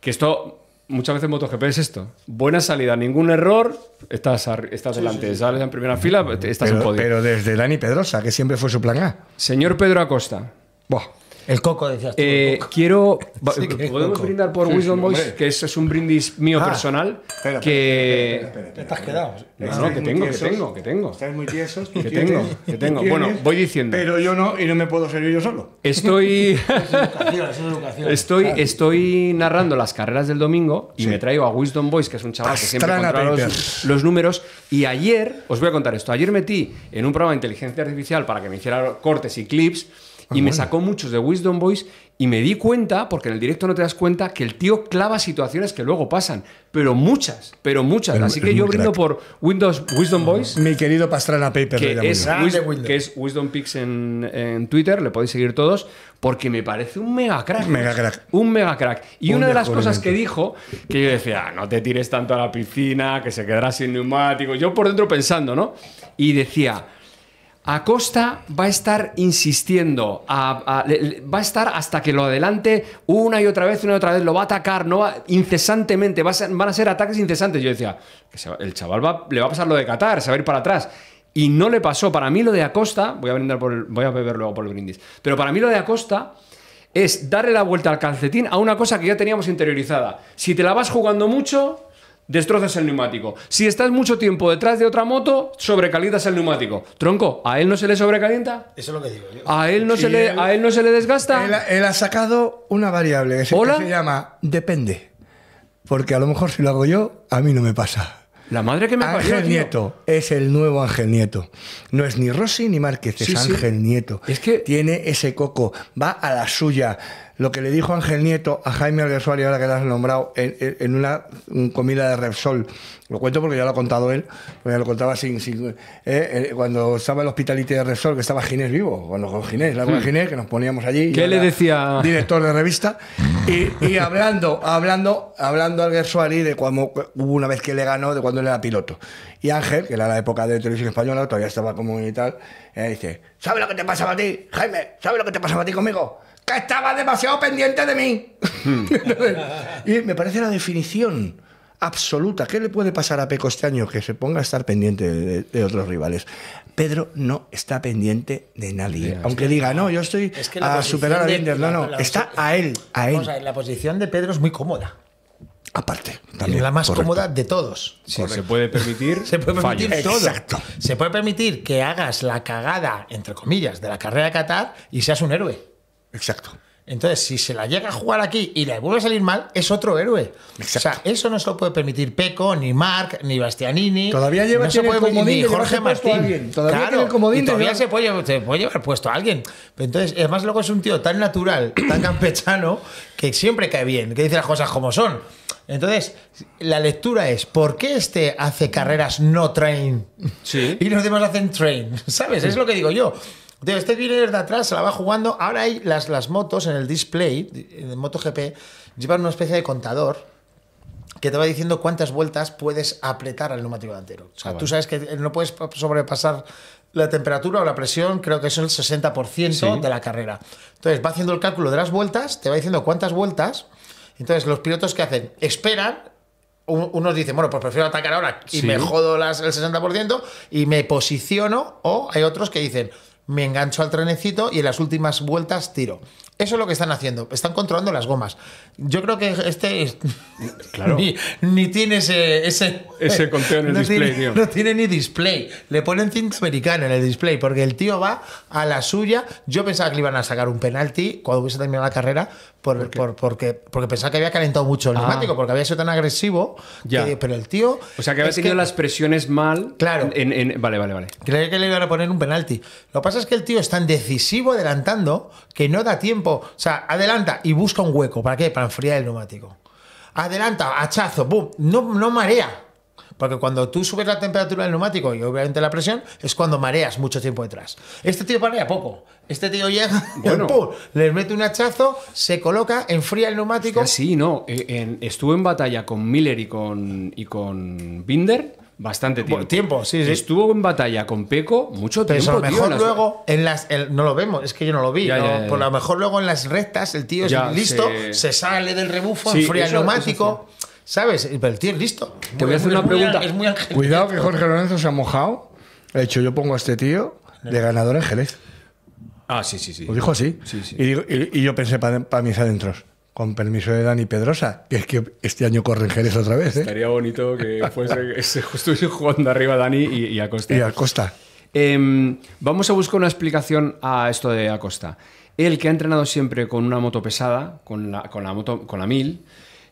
Que esto muchas veces en MotoGP es esto. Buena salida, ningún error, estás, estás delante, sales en primera fila, estás en podio. Pero desde Dani Pedrosa, que siempre fue su plan A. Señor Pedro Acosta. Buah. El coco, decías tú. Eh, quiero. Podemos brindar por Wisdom Boys, que ese es un brindis mío ah. personal. que... ¿Te estás quedado? No, no, que tengo, que tengo, que tengo. Estás muy tiesos. Que tengo, que tengo. Bueno, voy diciendo. Pero yo no, y no me puedo servir yo solo. Estoy. es educación, es educación. Estoy, estoy narrando las carreras del domingo y me traigo a Wisdom Boys, que es un chaval que siempre controla los, los números. Y ayer, os voy a contar esto. Ayer metí en un programa de inteligencia artificial para que me hiciera cortes y clips Ah, y me sacó muchos de Wisdom Boys y me di cuenta, porque en el directo no te das cuenta, que el tío clava situaciones que luego pasan, pero muchas, pero muchas. Así que yo brindo por Windows Wisdom Boys. Mi querido Pastrana Paper, que, es, que es Wisdom Picks en, Twitter, le podéis seguir todos, porque me parece un mega crack. Un mega crack. Un mega crack. Y una de las cosas que dijo, que yo decía, ah, no te tires tanto a la piscina, que se quedará sin neumático. Yo por dentro pensando, ¿no? Y decía Acosta va a estar insistiendo, va a estar hasta que lo adelante una y otra vez, una y otra vez, lo va a atacar, no va, incesantemente, van a ser ataques incesantes. Yo decía, que el chaval le va a pasar lo de Qatar, se va a ir para atrás. Y no le pasó. Para mí lo de Acosta, voy a, brindar por voy a beber luego por el brindis, pero para mí lo de Acosta es darle la vuelta al calcetín a una cosa que ya teníamos interiorizada. Si te la vas jugando mucho, destrozas el neumático. Si estás mucho tiempo detrás de otra moto, sobrecalientas el neumático. Tronco, ¿a él no se le sobrecalienta? Eso es lo que digo ¿A él no, se le, desgasta? Él, ha sacado una variable que se llama depende. Porque a lo mejor si lo hago yo, a mí no me pasa. La madre que me Ángel Nieto es el nuevo Ángel Nieto. No es ni Rossi ni Márquez, es Ángel Nieto. Es que tiene ese coco, va a la suya. Lo que le dijo Ángel Nieto a Jaime Alguersuari, ahora que lo has nombrado, en, una comida de Repsol, lo cuento porque ya lo ha contado él, porque ya lo contaba sin, eh, eh, cuando estaba en el hospitalite de Repsol, que estaba Ginés vivo, cuando con Ginés, la con hmm. Ginés, que nos poníamos allí. ¿Qué le decía? Director de revista. Y, y hablando, hablando, hablando Alguersuari de cuando hubo una vez que le ganó, de cuando él era piloto. Y Ángel, que era la época de televisión española, todavía estaba como y tal, eh, dice, ¿sabes lo que te pasaba a ti, Jaime? ¿Sabes lo que te pasaba a ti conmigo? que estaba demasiado pendiente de mí. Hmm. y me parece la definición absoluta. ¿Qué le puede pasar a Peco este Que se ponga a estar pendiente de, otros rivales. Pedro no está pendiente de nadie. aunque diga, no, yo estoy a superar a Binder. No, está a él, a la posición de Pedro es muy cómoda. Aparte, también. Es la más cómoda de todos. se puede permitir. se puede permitir todo. Se puede permitir que hagas la cagada, entre comillas, de la carrera de Qatar y seas un héroe. Exacto. Entonces, si se la llega a jugar aquí y le vuelve a salir mal, es otro héroe. O sea, eso no se lo puede permitir Peco, ni Mark, ni Bastianini. Todavía lleva comodín ni Jorge Martín. Todavía comodín todavía se puede, llevar puesto a alguien. Pero entonces, además luego es un tío tan natural, tan campechano, que siempre cae bien, que dice las cosas como son. Entonces, la lectura es, ¿por qué este hace carreras no train? Sí. Y los demás hacen train, ¿sabes? Es lo que digo yo este viene de atrás, se la va jugando. Ahora hay las, las motos en el display, en el MotoGP, llevan una especie de contador que te va diciendo cuántas vueltas puedes apretar al neumático delantero. O sea, ah, tú sabes que no puedes sobrepasar la temperatura o la presión, creo que es el 60% de la carrera. Entonces, va haciendo el cálculo de las vueltas, te va diciendo cuántas vueltas. Entonces, los pilotos que hacen, esperan unos dicen, bueno, pues prefiero atacar ahora y me jodo el 60% y me posiciono, o hay otros que dicen, me engancho al trenecito y en las últimas vueltas tiro. Eso es lo que están haciendo, están controlando las gomas. Yo creo que este claro. ni, tiene ese, ese, conteo en el no display. Tiene, no tiene ni display. Le ponen cinta americana en el display porque el tío va a la suya. Yo pensaba que le iban a sacar un penalti cuando hubiese terminado la carrera, porque, pensaba que había calentado mucho el ah. neumático, porque había sido tan agresivo. Ya. pero el tío. O sea, que había tenido las presiones mal. Claro. vale, vale, vale. Creía que le iban a poner un penalti. Lo que pasa es que el tío es tan decisivo adelantando que no da tiempo. O sea, adelanta y busca un hueco. ¿Para qué? Para enfriar el neumático. Adelanta, hachazo, boom. No, no marea. Porque cuando tú subes la temperatura del neumático y obviamente la presión, es cuando mareas mucho tiempo detrás. Este tío marea poco. Este tío llega, le mete un hachazo, se coloca, enfría el neumático. sí, no. estuvo eh, estuve en batalla con Miller y con, y con Binder. Bastante tiempo. Por tiempo, sí, sí. Estuvo en batalla con Peco mucho Pero a lo mejor luego en las. no lo vemos, es que yo no lo vi. Por pues lo mejor luego en las rectas el tío es listo, se... sale del rebufo, enfría el neumático. ¿Sabes? el tío listo. Te voy a hacer una pregunta. es muy Cuidado que Jorge Lorenzo se ha mojado. De hecho, yo pongo a este tío de ganador en Jerez. Ah, sí, sí, sí. Lo dijo así. Sí, Y, yo pensé para mis adentros, con permiso de Dani Pedrosa, que es que este año corre en Jerez otra vez, ¿eh? Estaría bonito que fuese, justo estuviese jugando arriba Dani y, Acosta. Y Acosta. Em, vamos a buscar una explicación a esto de Acosta. Él que ha entrenado siempre con una moto pesada, con la, con moto, con la 1000,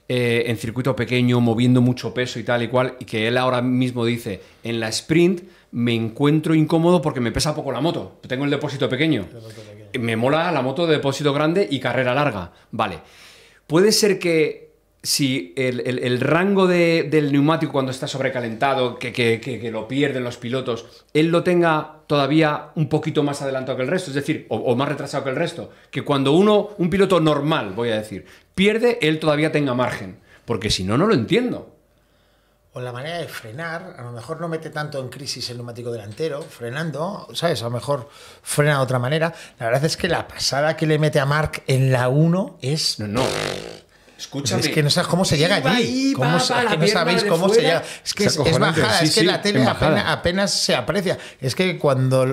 eh, en circuito pequeño, moviendo mucho peso y tal y cual, y que él ahora mismo dice, en la sprint me encuentro incómodo porque me pesa poco la moto, tengo el depósito pequeño. Me mola la moto de depósito grande y carrera larga, vale. Puede ser que si el, rango de, del neumático cuando está sobrecalentado, que, lo pierden los pilotos, él lo tenga todavía un poquito más adelantado que el resto, es decir, o, más retrasado que el resto, que cuando uno, un piloto normal, voy a decir, pierde, él todavía tenga margen, porque si no, no lo entiendo. O la manera de frenar, a lo mejor no mete tanto en crisis el neumático delantero, frenando, ¿sabes? A lo mejor frena de otra manera. La verdad es que la pasada que le mete a Mark en la 1 es... No, no Escúchame. Pues es que no sabes cómo se llega allí. es que no sabéis cómo se llega. Es que es, bajada, es que la tele apenas, se aprecia. Es que cuando,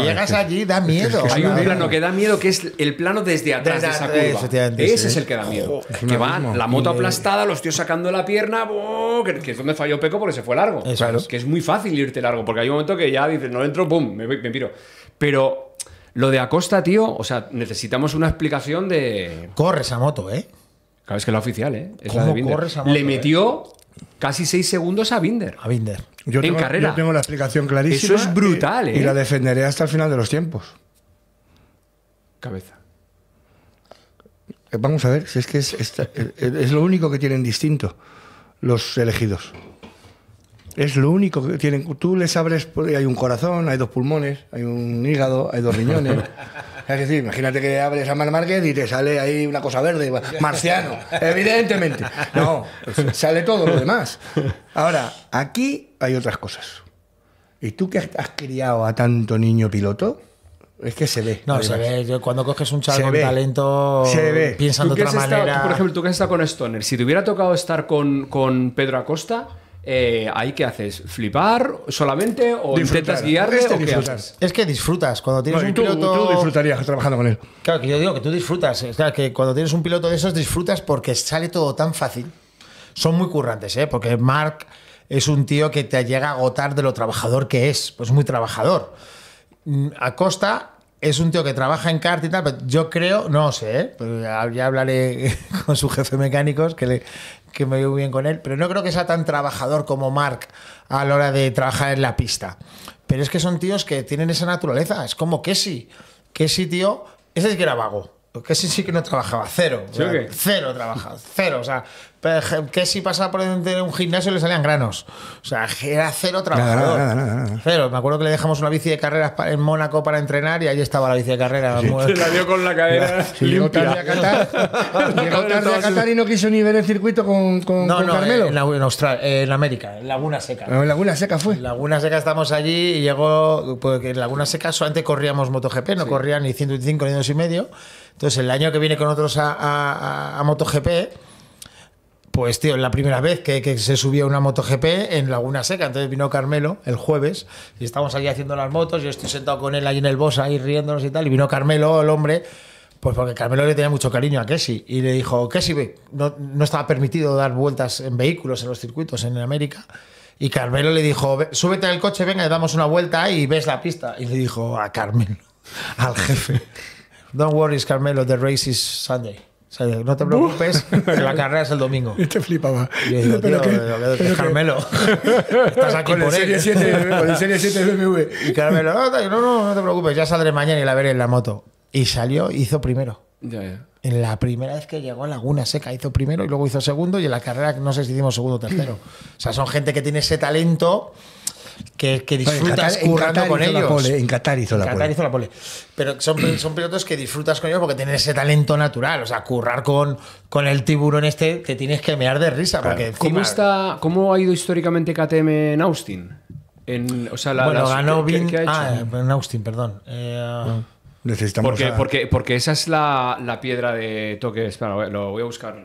llegas allí da miedo. Hay un plano que da miedo que es el plano desde atrás de esa curva. Ese es el que da miedo. que va la moto aplastada, los tíos sacando la pierna, que, es donde falló Peco porque se fue largo. Es que es muy fácil irte largo porque hay un momento que ya dices, no entro, pum, me, me piro. Pero lo de Acosta, tío, o sea, necesitamos una explicación de. Corre esa moto, ¿eh? es que la oficial, ¿eh? Es la de Binder. Le metió casi seis segundos a Binder. A Binder. Yo tengo, carrera. tengo la explicación clarísima. Eso es brutal, y, ¿eh? Y la defenderé hasta el final de los tiempos. Cabeza. Eh, vamos a ver, si es que es, es lo único que tienen distinto los elegidos. Es lo único que tienen. Tú les abres, pues, hay un corazón, hay dos pulmones, hay un hígado, hay dos riñones. Es decir, imagínate que abres a Mar Márquez y te sale ahí una cosa verde, marciano, evidentemente. No, pues sale todo lo demás. Ahora, aquí hay otras cosas. ¿Y tú que has criado a tanto niño piloto? Es que se ve. No, se ve. Yo, cuando coges un chaval con talento, se ve. piensan de otra manera. por ejemplo, tú que has estado con Stoner, si te hubiera tocado estar con, con Pedro Acosta, eh, ahí qué haces, flipar solamente o intentas guiarle o qué Es que disfrutas cuando tienes un piloto. Tú disfrutarías trabajando con él. Claro que yo digo que tú disfrutas, que cuando tienes un piloto de esos disfrutas porque sale todo tan fácil. Son muy currantes, ¿eh? Porque Mark es un tío que te llega a agotar de lo trabajador que es, pues muy trabajador. Mm, a costa es un tío que trabaja en kart y tal, pero yo creo, no sé, ¿eh? ya, hablaré con su jefe mecánicos, que, me llevo bien con él, pero no creo que sea tan trabajador como Mark a la hora de trabajar en la pista. Pero es que son tíos que tienen esa naturaleza, es como que sí, que sí tío, ese es que era vago. que sí sí que no trabajaba, cero. cero trabajaba, cero. O sea, que si pasaba por dentro de un gimnasio le salían granos. O sea, era cero trabajador. cero. Me acuerdo que le dejamos una bici de carreras en Mónaco para entrenar y ahí estaba la bici de carrera Se la dio con la cadera. llegó tarde a Qatar. y no quiso ni ver el circuito con, con, no, En, América, en Laguna Seca. en Laguna Seca fue. En Laguna Seca estamos allí y llegó. Porque en Laguna Seca solamente corríamos MotoGP, no corrían ni 125 ni 2,5 Entonces el año que viene con otros a MotoGP pues tío, la primera vez que, se subía una MotoGP en Laguna Seca, entonces vino Carmelo el jueves y estábamos allí haciendo las motos, yo estoy sentado con él ahí en el bosque ahí riéndonos y tal, y vino Carmelo, el hombre, pues porque Carmelo le tenía mucho cariño a Kessi y le dijo, Kessi, no, no estaba permitido dar vueltas en vehículos en los circuitos en América. Y Carmelo le dijo, súbete al coche, venga, le damos una vuelta y ves la pista. Y le dijo a Carmelo, al jefe, don't worry, Carmelo, the race is Sunday no te preocupes, la carrera es el domingo. Y te flipaba. Y yo digo, pero Carmelo, estás aquí por él. el Serie BMW. Y Carmelo, ah, no, no, no, te preocupes, ya saldré mañana y la veré en la moto. Y salió, hizo primero. Ya, ya. En la primera vez que llegó a Laguna Seca hizo primero y luego hizo segundo y en la carrera no sé si hicimos segundo o tercero. O sea, son gente que tiene ese talento que, disfrutas currando con ellos. en Qatar hizo la Pero son, pilotos que disfrutas con ellos porque tienen ese talento natural. O sea, currar con, con el tiburón este te tienes que mear de risa. ¿Cómo, está, ¿Cómo ha ido históricamente KTM en Austin? En, o bueno, ganó ah, en Austin, perdón. Eh, ah. Necesitamos porque, porque, porque esa es la, la, piedra de toque. Espera, lo voy a buscar.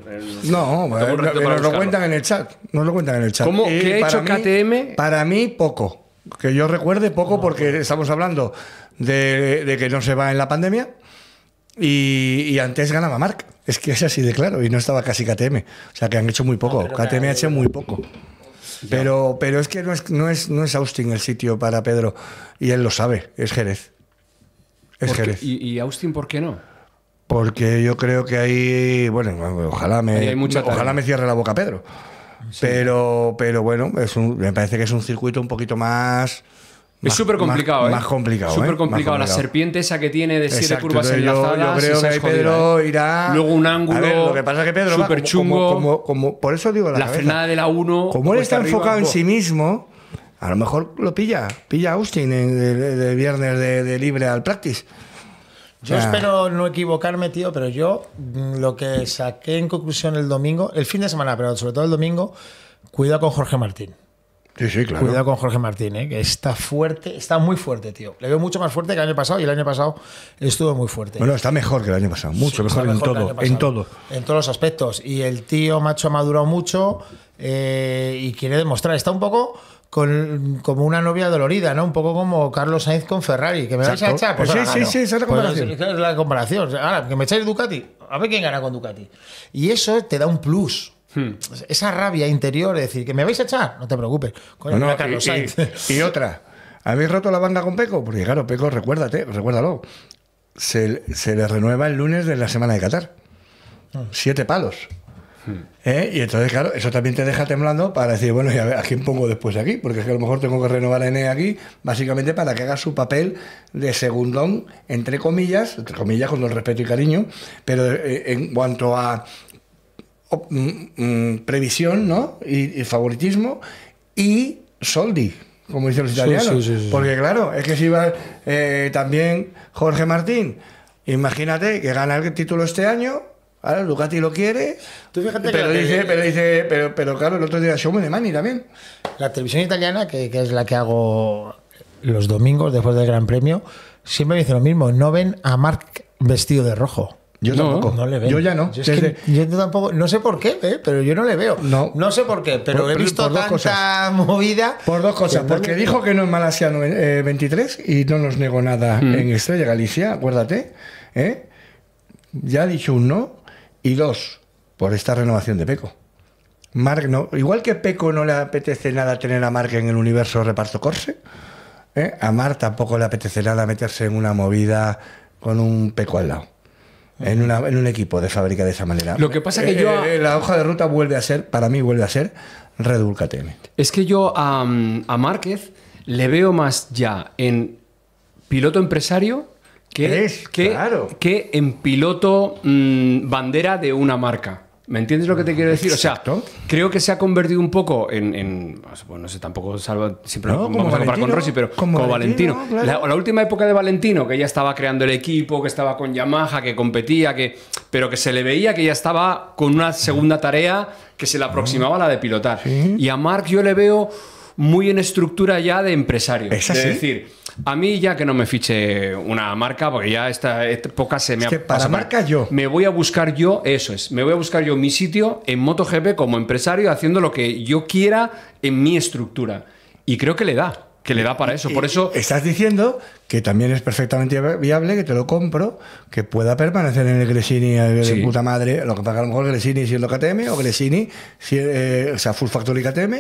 No, no nos lo cuentan en el chat. Nos lo cuentan en el chat. ¿Cómo? Eh, ¿Qué ha hecho KTM? Para mí, poco. Que yo recuerde poco porque estamos hablando de, de, que no se va en la pandemia y, y antes ganaba Mark. Es que es así de claro y no estaba casi KTM. O sea que han hecho muy poco. Ah, KTM ha hecho muy poco. Pero, pero es que no es, no, es, no es Austin el sitio para Pedro y él lo sabe, es Jerez. ¿Y, Austin por qué no? Porque yo creo que ahí, bueno, ojalá me, ojalá me cierre la boca Pedro. Pero, pero bueno, me parece que es un circuito un poquito más. Es súper complicado, más, ¿eh? complicado. ¿eh? Súper complicado. La serpiente esa que tiene de siete curvas enlazadas. Yo creo que ahí Pedro irá. Luego un ángulo. lo que pasa que Pedro. Súper chungo. Como, por eso digo la. frenada de la 1. Como él está enfocado en sí mismo a lo mejor lo pilla, pilla Austin el, viernes de, libre al practice. Yo espero no equivocarme, tío, pero yo mm, lo que saqué en conclusión el domingo, el fin de semana, pero sobre todo el domingo, cuidado con Jorge Martín. Sí, sí, claro. Cuidado con Jorge Martín, ¿eh? que está fuerte, está muy fuerte, tío. Le veo mucho más fuerte que el año pasado y el año pasado estuvo muy fuerte. Bueno, está mejor que el año pasado, mucho mejor, en todo, en todos los aspectos. Y el tío macho ha madurado mucho eh, y quiere demostrar. Está un poco con, como una novia dolorida, ¿no? Un poco como Carlos Sainz con Ferrari, que me vais a echar. sí, sí, sí, es la comparación. Ahora, que me echáis Ducati, a ver quién gana con Ducati. Y eso te da un plus. Hmm. Esa rabia interior, es decir, que me vais a echar, no te preocupes. Con Carlos y, Sainz. Y, otra, ¿habéis roto la banda con Peco? Porque claro, Peco, recuérdate, recuérdalo, se, se le renueva el lunes de la semana de Qatar. Ah. Siete palos. Mm. ¿Eh? Y entonces, claro, eso también te deja temblando para decir, bueno, y a, quién pongo después aquí? Porque es que a lo mejor tengo que renovar a Ene aquí, básicamente para que haga su papel de segundón, entre comillas, entre comillas, con el respeto y cariño, pero eh, en cuanto a mm, mm, previsión ¿no? Y, favoritismo, y soldi, como dicen los italianos. Porque claro, es que si va eh, también Jorge Martín, imagínate que gana el título este año Ahora Ducati lo quiere, pero, dice, pero dice, pero, claro, el otro día Showman de Mani también. La televisión italiana, que, es la que hago los domingos después del Gran Premio, siempre dice lo mismo, no ven a Mark vestido de rojo. Yo tampoco. No Yo ya no. tampoco. No sé por qué, ¿eh? pero yo no le veo. No. No sé por qué, pero he visto por tanta cosas. movida. Por dos cosas. Porque dijo que no es Malasia 23 eh, y no nos negó nada mm. en Estrella Galicia, acuérdate. ¿eh? Ya ha dicho un no y dos, por esta renovación de Peco. Mark no, igual que Peco no le apetece nada tener a Mark en el universo reparto corse, ¿eh? a Mark tampoco le apetece nada meterse en una movida con un Peco al lado. En, una, en, un equipo de fábrica de esa manera. Lo que pasa que eh, yo. Eh, la hoja de ruta vuelve a ser, para mí vuelve a ser, Red Es que yo a Márquez le veo más ya en piloto empresario que, que en piloto mm, bandera de una marca. ¿Me entiendes lo que te quiero decir? O sea, creo que se ha convertido un poco en. bueno, no sé, tampoco salvo... siempre no, vamos a comparar con Rossi, pero como, Valentino. La, última época de Valentino, que ella estaba creando el equipo, que estaba con Yamaha, que competía, que, pero que se le veía que ya estaba con una segunda tarea que se le ah. aproximaba a la de pilotar. Y a Mark yo le veo muy en estructura ya de empresario. Es decir, a mí ya que no me fiche una marca, porque ya esta época se me ha para marca yo. Me voy a buscar yo, eso es, me voy a buscar yo mi sitio en MotoGP como empresario haciendo lo que yo quiera en mi estructura. Y creo que le da que le da para eso. Por eso. Estás diciendo que también es perfectamente viable, que te lo compro, que pueda permanecer en el Gresini de puta madre. Lo que paga a lo mejor Gresini siendo KTM o Gresini, si, eh, o sea, Full Factory KTM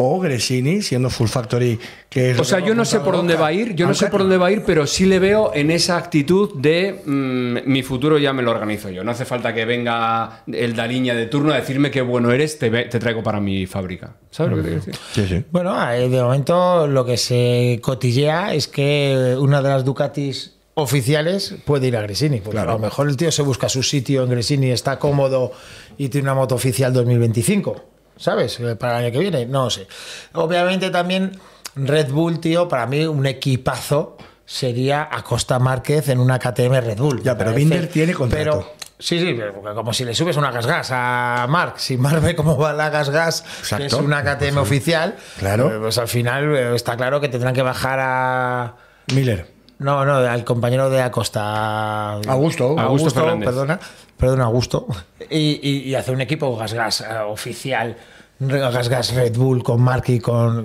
o Gresini, siendo Full Factory que O sea, yo no sé por dónde va a ir, yo no sé por dónde va a ir, pero sí le veo en esa actitud de mm, mi futuro ya me lo organizo yo. No hace falta que venga el Daliña de turno a decirme qué bueno eres, te, traigo para mi fábrica. ¿Sabes lo que te quiero decir? Sí, sí. Bueno, ah, eh, de momento lo que se cotillea es que una de las Ducatis oficiales puede ir a Gresini. Porque a lo mejor el tío se busca su sitio en Gresini, está cómodo y tiene una moto oficial 2025. ¿sabes? Eh, para el año que viene, no sé. Obviamente también Red Bull, tío, para mí un equipazo sería a Costa Márquez en una KTM Red Bull. Ya, pero Binder tiene contrato. Sí, sí, como si le subes una gas-gas a Mark. Si Mark ve cómo va la gas-gas, que es una KTM pues oficial, claro. Eh, pues al final eh, está claro que tendrán que bajar a... Miller. No, no, al compañero de Acosta. Augusto, Augusto, perdona, perdona, Augusto. Y, hace un equipo gas gas eh, oficial. Gas Gas Red Bull con Mark y con,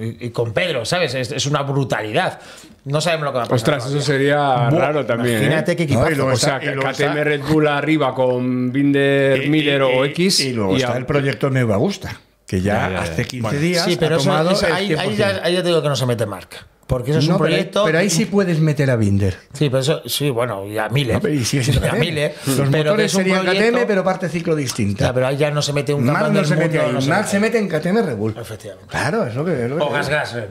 Pedro, ¿sabes? Es, una brutalidad. No sabemos lo que va a pasar. Ostras, eso sería raro también. ¿eh? Imagínate ¿eh? qué equipo. No, o sea, KTM Red Bull arriba con Binder, Miller o X. Y luego está el proyecto a Gusta que ya, hace 15 días sí, pero ha tomado eso, ahí, ya, te digo que no se mete marca. Porque eso es un proyecto. pero ahí sí puedes meter a Binder. Sí, pero eso, sí, bueno, y a miles. y a Miller Los pero motores serían proyecto, KTM, pero parte ciclo distinta. pero ahí ya no se mete un Mar no se mete ahí. se, mete en KTM Red Efectivamente. Claro, es lo que. Es lo que o Gas Gas eh.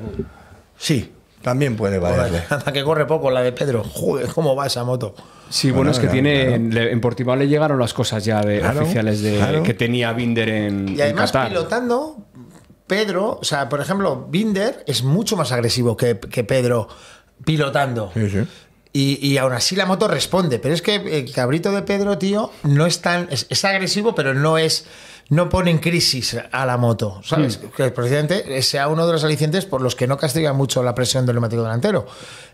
Sí. También puede valer Hasta que corre poco la de Pedro. Joder, ¿cómo va esa moto? Sí, bueno, es que tiene. En, Portimao le llegaron las cosas ya de oficiales de, que tenía Binder en. Y además, pilotando, Pedro, o sea, por ejemplo, Binder es mucho más agresivo que, Pedro pilotando. Y, y, aún así la moto responde. Pero es que el cabrito de Pedro, tío, no es tan. es agresivo, pero no es no pone en crisis a la moto, ¿sabes? Que hmm. Que precisamente sea uno de los alicientes por los que no castiga mucho la presión del neumático delantero.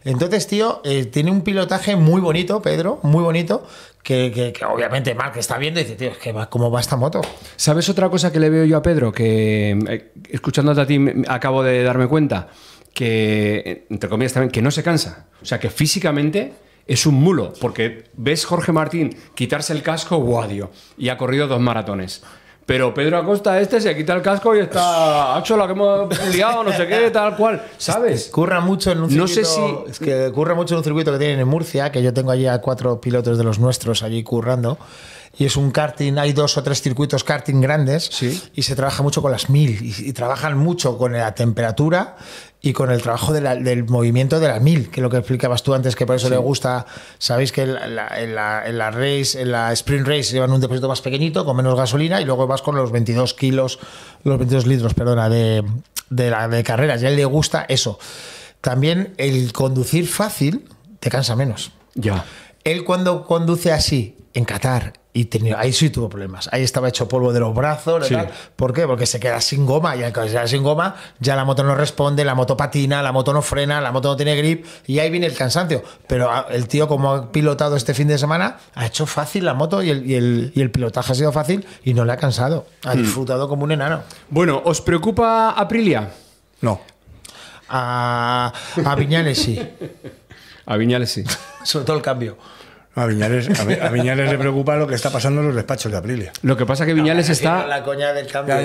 Entonces, tío, eh, tiene un pilotaje muy bonito, Pedro, muy bonito, que, obviamente Mark está viendo y dice, tío, es que ¿cómo va esta moto? ¿Sabes otra cosa que le veo yo a Pedro? Que eh, escuchándote a ti acabo de darme cuenta, que, eh, entre comillas también, que no se cansa. O sea, que físicamente es un mulo, porque ves Jorge Martín quitarse el casco, guadio, y ha corrido dos maratones. Pero Pedro Acosta este se quita el casco y está, Hacho, lo que hemos liado, no sé qué, tal cual, ¿sabes? Curra mucho en un circuito, que curra mucho en un circuito que tienen en Murcia, que yo tengo allí a cuatro pilotos de los nuestros allí currando y es un karting, hay dos o tres circuitos karting grandes y se trabaja mucho con las mil y, trabajan mucho con la temperatura y con el trabajo del movimiento de las mil, que es lo que explicabas tú antes, que por eso le gusta, sabéis que en la, en race, en la sprint race llevan un depósito más pequeñito, con menos gasolina y luego vas con los 22 kilos, los 22 litros, perdona, de, de, de carreras y a él le gusta eso. También el conducir fácil te cansa menos. Ya. Él cuando conduce así, en Qatar, y tenía, ahí sí tuvo problemas. Ahí estaba hecho polvo de los brazos. ¿Por qué? Porque se queda sin goma y al quedar sin goma ya la moto no responde, la moto patina, la moto no frena, la moto no tiene grip y ahí viene el cansancio. Pero ah, el tío, como ha pilotado este fin de semana, ha hecho fácil la moto y el, pilotaje ha sido fácil y no le ha cansado. Ha hmm. disfrutado como un enano. Bueno, ¿os preocupa Aprilia? No. A, a Viñales sí. a Viñales sí. Sobre todo el cambio. A Viñales, le preocupa lo que está pasando en los despachos de Aprilia. Lo que pasa que Viñales está. La coña del cambio.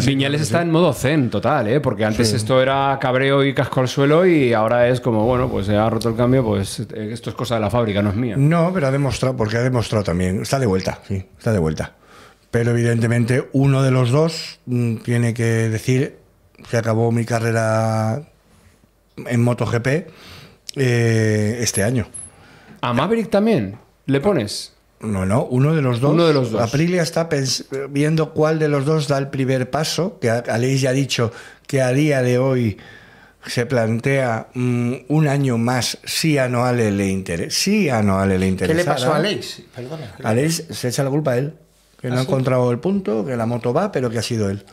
Viñales está en modo zen total, ¿eh? porque antes esto era cabreo y casco al suelo y ahora es como, bueno, pues se ha roto el cambio, pues eh, esto es cosa de la fábrica, no es mía. No, pero ha demostrado, porque ha demostrado también. Está de vuelta, sí, está de vuelta. Pero evidentemente uno de los dos mm, tiene que decir: que acabó mi carrera en MotoGP eh, este año. A Maverick también le pones. No, no, uno de los dos. de Aprilia está viendo cuál de los dos da el primer paso, que Aleix ya ha dicho que a día de hoy se plantea mm, un año más si a Noale le interesa. Si le ¿Qué le pasó a Aleix? Perdona. Aleix se echa la culpa a él, que ¿Ah, no ha encontrado el punto, que la moto va, pero que ha sido él.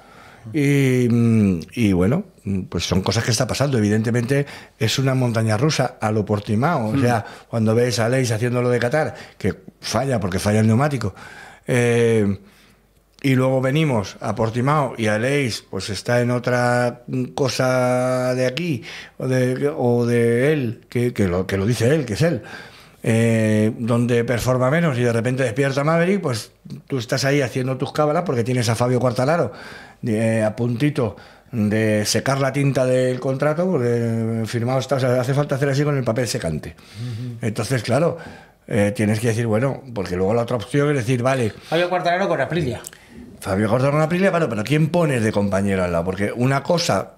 Mm, y, bueno, mm, pues son cosas que está pasando. Evidentemente es una montaña rusa a lo Portimao. O hmm. sea, cuando ves a Leis haciendo lo de Qatar, que falla porque falla el neumático. Eh, y luego venimos a Portimao y a Leis, pues está en otra cosa de aquí o de, o de él, que, que, lo, que lo dice él, que es él. Eh, donde performa menos y de repente despierta Maverick, pues tú estás ahí haciendo tus cábalas porque tienes a Fabio Cuartalaro eh, a puntito de secar la tinta del contrato, porque eh, firmado está, hace falta hacer así con el papel secante. Entonces, claro, tienes que decir, bueno, porque luego la otra opción es decir, vale. Fabio Cuartalaro con Aprilia. Fabio Cuartalaro con Aprilia, bueno, pero ¿quién pones de compañero al lado? Porque una cosa,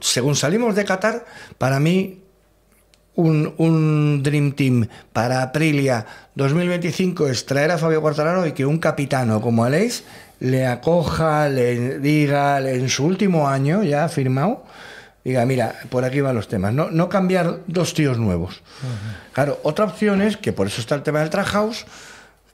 según salimos de Qatar, para mí un, un, Dream Team para Aprilia 2025 es traer a Fabio Quartararo y que un capitano como Aleix le acoja, le diga en su último año ya firmado, diga, mira, por aquí van los temas. No, no cambiar dos tíos nuevos. Claro, otra opción es, que por eso está el tema del track house,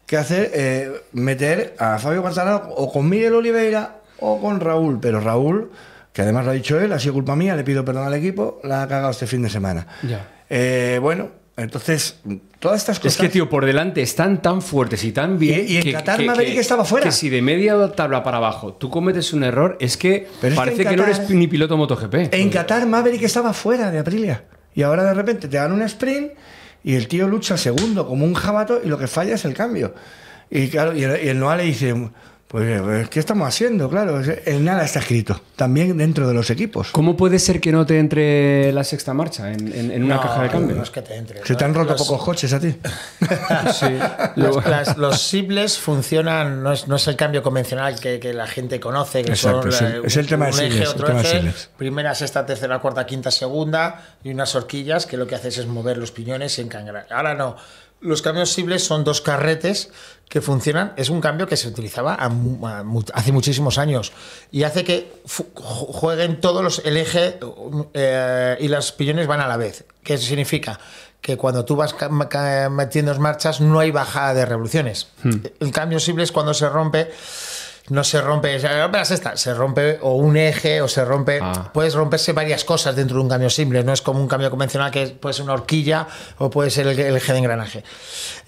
que hacer eh, meter a Fabio Quartararo o con Miguel Oliveira o con Raúl. Pero Raúl, que además lo ha dicho él, ha sido culpa mía, le pido perdón al equipo, la ha cagado este fin de semana. Ya. Eh, bueno, entonces, todas estas cosas. Es que, tío, por delante están tan fuertes y tan bien. Y, en Qatar Maverick estaba fuera. Que si de media tabla para abajo tú cometes un error, es que parece que, no eres ni piloto MotoGP. En Qatar Maverick estaba fuera de Aprilia. Y ahora de repente te dan un sprint y el tío lucha segundo como un jabato y lo que falla es el cambio. Y claro, y el, y le dice, pues, eh, ¿qué estamos haciendo? Claro, en nada está escrito, también dentro de los equipos. ¿Cómo puede ser que no te entre la sexta marcha en, una caja de cambio? es que te entre. Se te han roto pocos coches a ti. los, sibles funcionan, no es, el cambio convencional que, la gente conoce, que son es el eh, tema de eje, primera, sexta, tercera, cuarta, quinta, segunda, y unas horquillas que lo que haces es mover los piñones y encangrar. Ahora no los cambios simples son dos carretes que funcionan. Es un cambio que se utilizaba hace muchísimos años y hace que jueguen todos los. El eje eh, y las pillones van a la vez. ¿Qué significa? Que cuando tú vas metiendo marchas no hay bajada de revoluciones. Hmm. El cambio simple es cuando se rompe no se rompe, se rompe la se rompe o un eje o se rompe, ah. puedes romperse varias cosas dentro de un cambio simple, no es como un cambio convencional que puede ser una horquilla o puede ser el, eje de engranaje.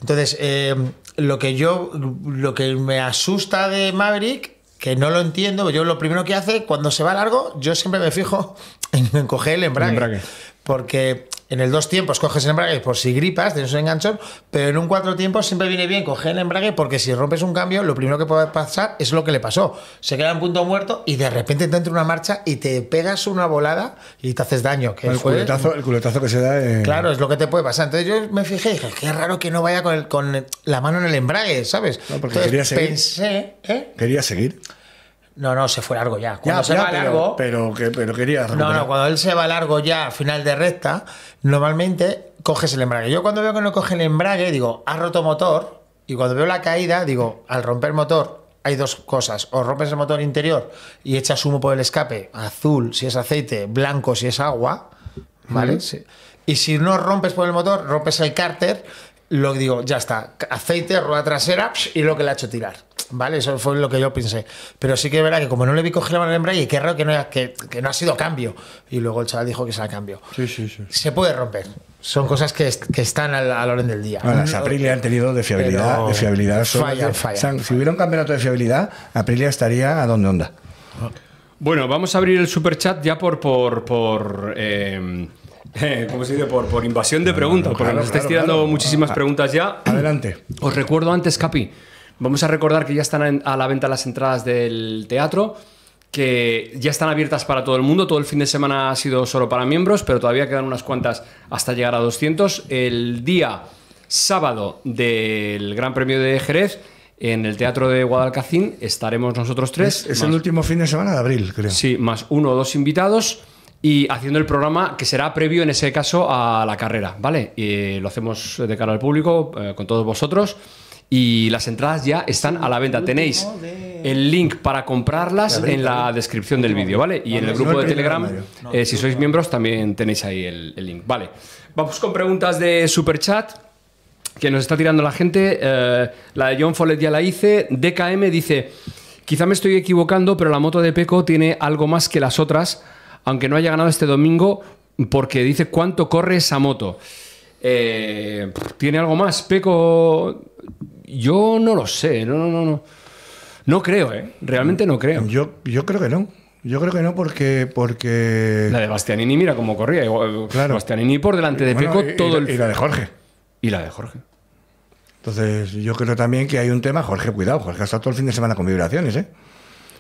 Entonces, eh, lo que yo, lo que me asusta de Maverick, que no lo entiendo, yo lo primero que hace cuando se va largo, yo siempre me fijo en, coger el El embrague. Porque en el dos tiempos coges el embrague por pues si gripas, tienes un enganchón, pero en un cuatro tiempos siempre viene bien coger el embrague porque si rompes un cambio, lo primero que puede pasar es lo que le pasó. Se queda en punto muerto y de repente te entra una marcha y te pegas una volada y te haces daño. el, culetazo, que se da. Claro, es lo que te puede pasar. Entonces yo me fijé y dije, qué raro que no vaya con, la mano en el embrague, ¿sabes? No, porque quería seguir. Pensé, ¿eh? Quería seguir. No, no, se fue largo ya. Cuando se va largo. Pero, que, pero quería. No, no, cuando él se va largo ya a final de recta, normalmente coges el embrague. Yo cuando veo que no coge el embrague, digo, ha roto motor. Y cuando veo la caída, digo, al romper motor, hay dos cosas. O rompes el motor interior y echas humo por el escape, azul si es aceite, blanco si es agua. ¿Vale? Y si no rompes por el motor, rompes el cárter. Lo digo, ya está. Aceite, rueda trasera y lo que le ha hecho tirar. ¿vale? Eso fue lo que yo pensé. Pero sí que es verdad que como no le vi coger la mano al embrague, qué raro que no, que, que no ha sido cambio. Y luego el chaval dijo que la cambio. Sí, sí, sí. Se puede romper. Son cosas que, que están al, al, orden del día. las Aprilia han tenido de fiabilidad. de fiabilidad Si hubiera un campeonato de fiabilidad, Aprilia estaría a donde onda. Bueno, vamos a abrir el superchat ya por... por, por em, ¿Cómo se dice? Por, por invasión de ah, preguntas, porque nos estáis tirando muchísimas ah, preguntas ya. Adelante. Os recuerdo antes, Capi, Vamos a recordar que ya están a la venta las entradas del teatro que ya están abiertas para todo el mundo. Todo el fin de semana ha sido solo para miembros, pero todavía quedan unas cuantas hasta llegar a 200. El día sábado del Gran Premio de Jerez, en el Teatro de Guadalcacín, estaremos nosotros tres. Es, el último fin de semana de abril, creo. Sí, más uno o dos invitados y haciendo el programa que será previo en ese caso a la carrera, ¿vale? Y eh, lo hacemos de cara al público, eh, con todos vosotros y las entradas ya están a la venta. Tenéis el link para comprarlas en la descripción del vídeo, ¿vale? Y en el grupo de Telegram, eh, si sois miembros, también tenéis ahí el, link, ¿vale? Vamos con preguntas de Superchat que nos está tirando la gente. Eh, la de John Follett ya la hice. DKM dice, quizá me estoy equivocando, pero la moto de Peco tiene algo más que las otras, aunque no haya ganado este domingo, porque dice cuánto corre esa moto. Eh, ¿Tiene algo más, Peco? Yo no lo sé, no, no, no. No no creo, ¿eh? Realmente no creo. Yo, yo creo que no. Yo creo que no, porque. porque... La de Bastianini, mira cómo corría. Claro. Bastianini por delante de Peco todo el. Y la de Jorge. Y la de Jorge. Entonces, yo creo también que hay un tema. Jorge, cuidado, Jorge ha estado todo el fin de semana con vibraciones, ¿eh?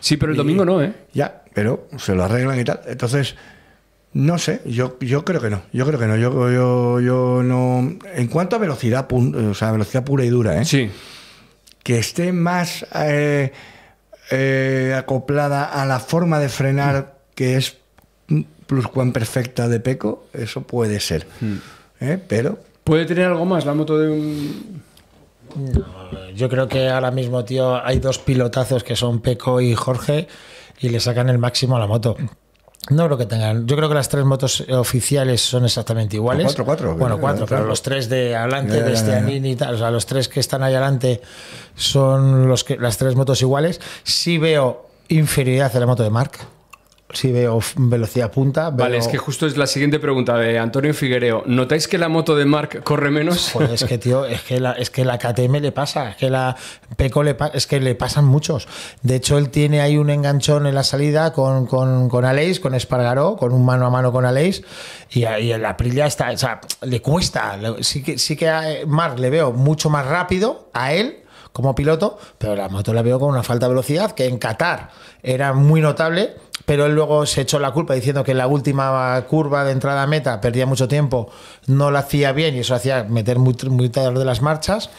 Sí, pero el domingo no, ¿eh? Ya, pero se lo arreglan y tal. Entonces, no sé, yo, yo creo que no, yo creo que no, yo, yo, yo no... En cuanto a velocidad, eh, o sea, velocidad pura y dura, ¿eh? Sí. Que esté más eh, eh, acoplada a la forma de frenar que es plus perfecta de Peco, eso puede ser. Hmm. Pero... ¿Puede tener algo más la moto de un...? yo creo que ahora mismo, tío, hay dos pilotazos que son Peco y Jorge y le sacan el máximo a la moto. No creo que tengan. Yo creo que las tres motos oficiales son exactamente iguales. Cuatro, cuatro. Bueno, cuatro, pero los tres de adelante, de este y tal, o sea, los tres que están ahí adelante son los que, las tres motos iguales. Sí veo inferioridad de la moto de Mark si veo velocidad punta. Vale, es que justo es la siguiente pregunta de Antonio Figuereo. ¿Notáis que la moto de Mark corre menos? es que, tío, es que la, es que KTM le pasa, es que la Peco le es que le pasan muchos. De hecho, él tiene ahí un enganchón en la salida con, con, con Aleix, con Espargaró, con un mano a mano con Aleix, y, ahí en la prilla está, o sea, le cuesta. Sí que, sí que eh, Mark le veo mucho más rápido a él como piloto, pero la moto la veo con una falta de velocidad que en Qatar era muy notable pero él luego se echó la culpa diciendo que la última curva de entrada a meta perdía mucho tiempo, no la hacía bien y eso hacía meter muy, de las marchas.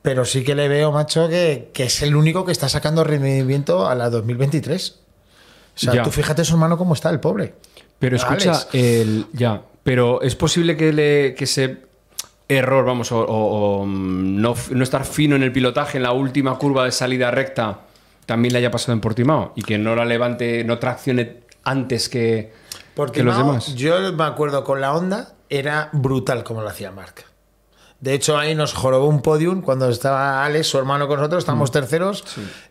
Pero sí que le veo, macho, que, es el único que está sacando rendimiento a la 2023. O sea, tú fíjate su hermano cómo está el pobre. Pero escucha, ya, pero es posible que, le, ese error, vamos, o, mm, no, estar fino en el pilotaje en la última curva de salida recta, también le haya pasado en Portimao y que no la levante, no traccione antes que, los demás. Yo me acuerdo con la Honda, era brutal como lo hacía Marc. De hecho, ahí nos jorobó un podium cuando estaba Alex, su hermano, con nosotros. Estamos mm. terceros.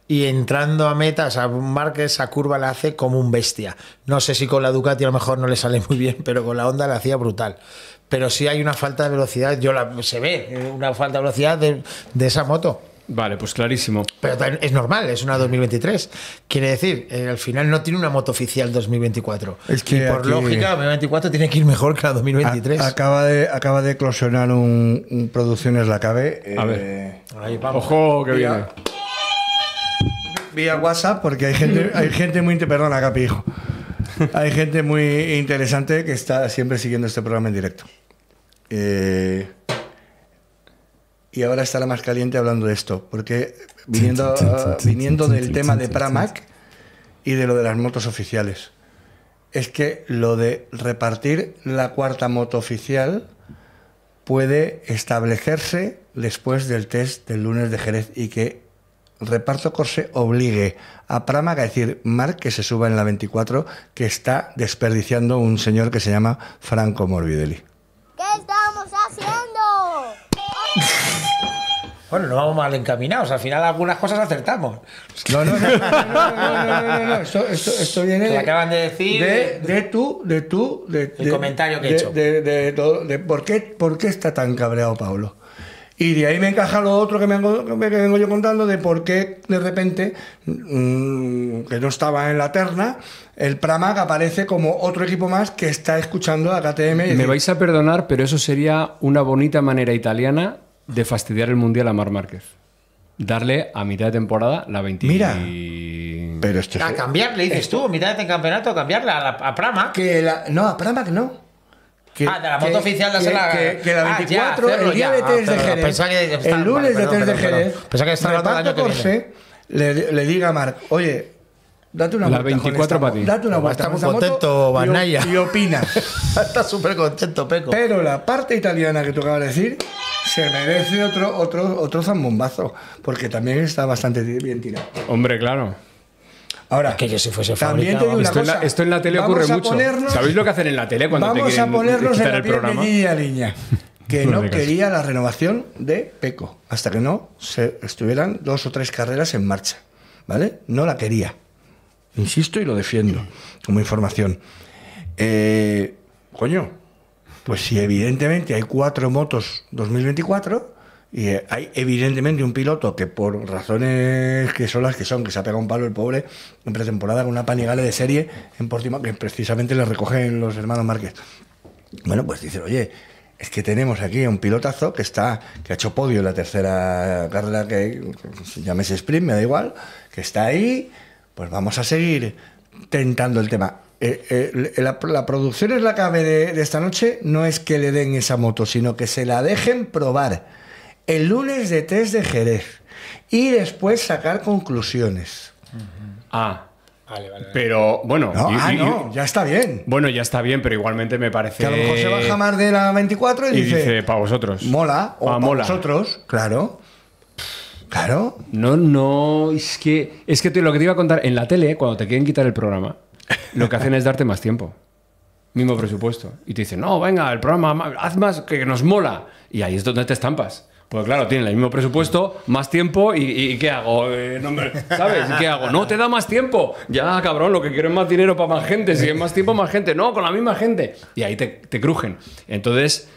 Y entrando a metas, a marca esa curva la hace como un bestia. No sé si con la Ducati a lo mejor no le sale muy bien, pero con la Honda la hacía brutal. Pero sí hay una falta de velocidad. Yo la, se ve eh, una falta de velocidad de esa moto. Vale, pues clarísimo. Pero es normal, es una 2023. Quiere decir, eh, al final no tiene una moto oficial 2024. Es que por lógica, 2024 tiene que ir mejor que la 2023. acaba, de, acaba de eclosionar un, Producciones La Cabe. a ver. Eh, Ojo, que bien. Vía WhatsApp, porque hay gente, hay gente muy. Perdón, acá hijo. Hay gente muy interesante que está siempre siguiendo este programa en directo. Eh y ahora estará más caliente hablando de esto, porque viniendo, viniendo del tema de Pramac y de lo de las motos oficiales, es que lo de repartir la cuarta moto oficial puede establecerse después del test del lunes de Jerez y que reparto Corse obligue a Pramac a decir, Marc, que se suba en la 24, que está desperdiciando un señor que se llama Franco Morbidelli. ¿Qué estamos haciendo? Bueno, no vamos mal encaminados. Al final algunas cosas acertamos. No, no, no, no, no, Esto, viene. Te acaban de decir. De, tú, de tú, de, el comentario que he hecho. De, por qué está tan cabreado Pablo. Y de ahí me encaja lo otro que, me, vengo yo contando de por qué de repente, mm, que no estaba en la terna, el Pramac aparece como otro equipo más que está escuchando a KTM. me vais a perdonar, pero eso sería una bonita manera italiana de fastidiar el mundial a Mar Márquez. Darle a mitad de temporada la 24. Mira. Pero A cambiarle, dices esto... tú, mitad de campeonato, a cambiarla a, la, a Pramac. Que la... No, a Pramac no. Que, ah, de la moto oficial la la... Que, que la 24, ah, el día de 3 de Jerez, que, el lunes de 3 de Jerez, pensaba que estaba el corse, viene. le, le diga a Marc, oye, Date una Las 24 para ti. Date una vuelta. Está contento, Banaya. Y, opinas. Está súper contento, Peco. Pero la parte italiana que tú acabas de decir se merece otro, otro, otro zambombazo. Porque también está bastante bien tirado. Hombre, claro. Ahora, que yo si fuese también esto, en la, tele ocurre mucho. ¿Sabéis lo que hacen en la tele cuando vamos a ponernos en el programa? que no, quería la renovación de Peco hasta que no se estuvieran dos o tres carreras en marcha, ¿vale? No la quería. Insisto y lo defiendo como información. Eh, coño, pues si evidentemente hay cuatro motos 2024 y eh, hay evidentemente un piloto que por razones que son las que son, que se ha pegado un palo el pobre en pretemporada con una panigale de serie en Portima, que precisamente le recogen los hermanos Márquez. Bueno, pues dice, oye, es que tenemos aquí a un pilotazo que está que ha hecho podio en la tercera carrera que llámese sprint, me da igual, que está ahí, pues vamos a seguir tentando el tema. Eh, eh, la, producción es la clave de, esta noche, no es que le den esa moto, sino que se la dejen probar el lunes de test de Jerez y después sacar conclusiones. Ah. Vale, vale, Pero bueno, ah, no, ya está bien. Bueno, ya está bien, pero igualmente me parece. Que a lo mejor se baja más de la 24 y, y dice, Para vosotros. Mola, o para vosotros, claro. Claro. No, no, es que, es que lo que te iba a contar, en la tele, cuando te quieren quitar el programa, lo que hacen es darte más tiempo. Mismo presupuesto. Y te dicen, no, venga, el programa, haz más, que nos mola. Y ahí es donde te estampas. Pues claro, tienen el mismo presupuesto, más tiempo y, ¿qué hago? Eh, no ¿Sabes? ¿Qué hago? No, te da más tiempo. Ya, cabrón, lo que quiero es más dinero para más gente. Si es más tiempo, más gente. No, con la misma gente. Y ahí te crujen. Entonces,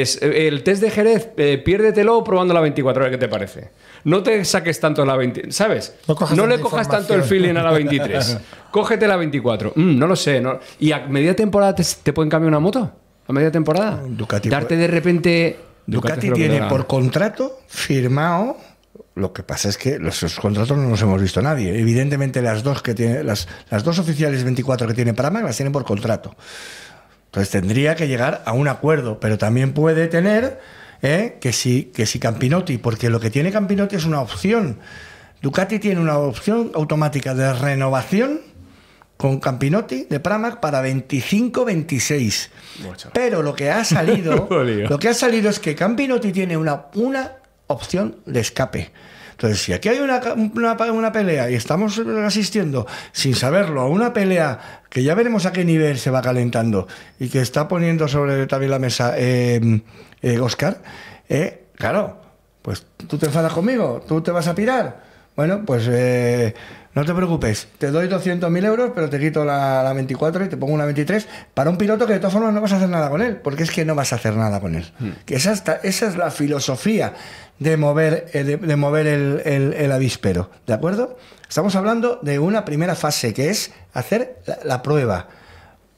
es eh, el test de Jerez, eh, piérdetelo probando la 24 a qué te parece. No te saques tanto la 20, ¿sabes? No, le cojas tanto el feeling a la 23. Cógete la 24. Mm, no lo sé. No. ¿Y a media temporada te, pueden cambiar una moto? ¿A media temporada? Ducati Darte de repente... Ducati, tiene por contrato firmado lo que pasa es que los, contratos no los hemos visto nadie. Evidentemente las dos que tiene, las, las dos oficiales 24 que tiene más las tienen por contrato. Entonces tendría que llegar a un acuerdo, pero también puede tener ¿eh? que, si, que si Campinotti, porque lo que tiene Campinotti es una opción. Ducati tiene una opción automática de renovación con Campinotti de Pramac para 25-26. Pero lo que ha salido, lo que ha salido es que Campinotti tiene una, una opción de escape. Entonces, si aquí hay una, pelea y estamos asistiendo sin saberlo a una pelea que ya veremos a qué nivel se va calentando y que está poniendo sobre también la mesa Oscar, em, eh, eh, claro, pues tú te enfadas conmigo, tú te vas a pirar. Bueno, pues eh, no te preocupes, te doy 200.000 euros, pero te quito la, la, 24 y te pongo una 23 para un piloto que de todas formas no vas a hacer nada con él, porque es que no vas a hacer nada con él. Hmm. Que esa, esa es la filosofía de mover, eh, de, mover el, el, avispero, ¿de acuerdo? Estamos hablando de una primera fase, que es hacer la, prueba,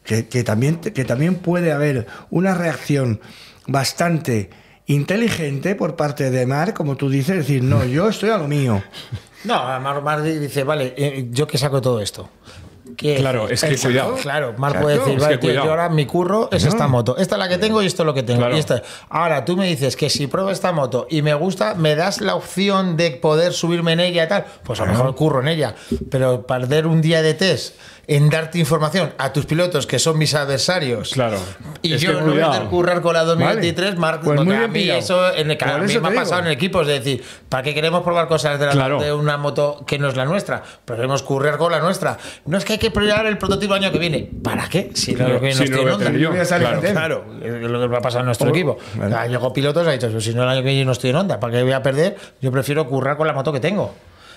que, también, que también puede haber una reacción bastante inteligente por parte de Mar, como tú dices, decir, no, yo estoy a lo mío. No, Mar, dice, vale, eh, ¿yo que saco todo esto? claro, es, que cuidado. Claro, Mar puede decir, vale, yo ahora mi curro es esta moto. Esta es la que tengo y esto es lo que tengo. Ahora tú me dices que si pruebo esta moto y me gusta, me das la opción de poder subirme en ella y tal. Pues a lo mejor curro en ella. Pero perder un día de test en darte información a tus pilotos que son mis adversarios. Claro. Y yo no voy a tener currar con la 2023, Marco. Pues muy a mí eso, en el, a me ha pasado en equipos, es decir, ¿para qué queremos probar cosas de, una moto que no es la nuestra? Pero queremos currar con la nuestra. No es que hay que probar el prototipo el año que viene. ¿Para qué? Si no, lo que si no onda, voy a Claro, claro, es lo que va a pasar en nuestro equipo. Vale. Llegó pilotos ha dicho, si no el año que viene no estoy en onda, ¿para qué voy a perder? Yo prefiero currar con la moto que tengo.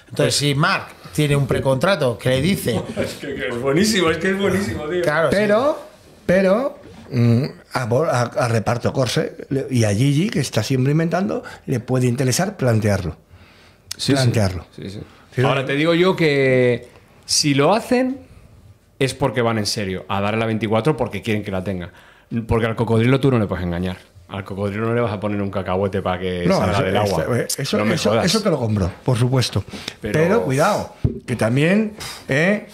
Entonces, si Mark tiene un precontrato que le dice. Es que, es buenísimo, es que es buenísimo, tío. pero, pero. Mm, a, reparto Corse y a Gigi, que está siempre inventando, le puede interesar plantearlo. plantearlo. Ahora te digo yo que si lo hacen es porque van en serio a darle la 24 porque quieren que la tenga. Porque al cocodrilo tú no le puedes engañar. Al cocodrilo no le vas a poner un cacahuete para que salga del agua. Eso, te lo compro, por supuesto. Pero, cuidado, que también. Eh,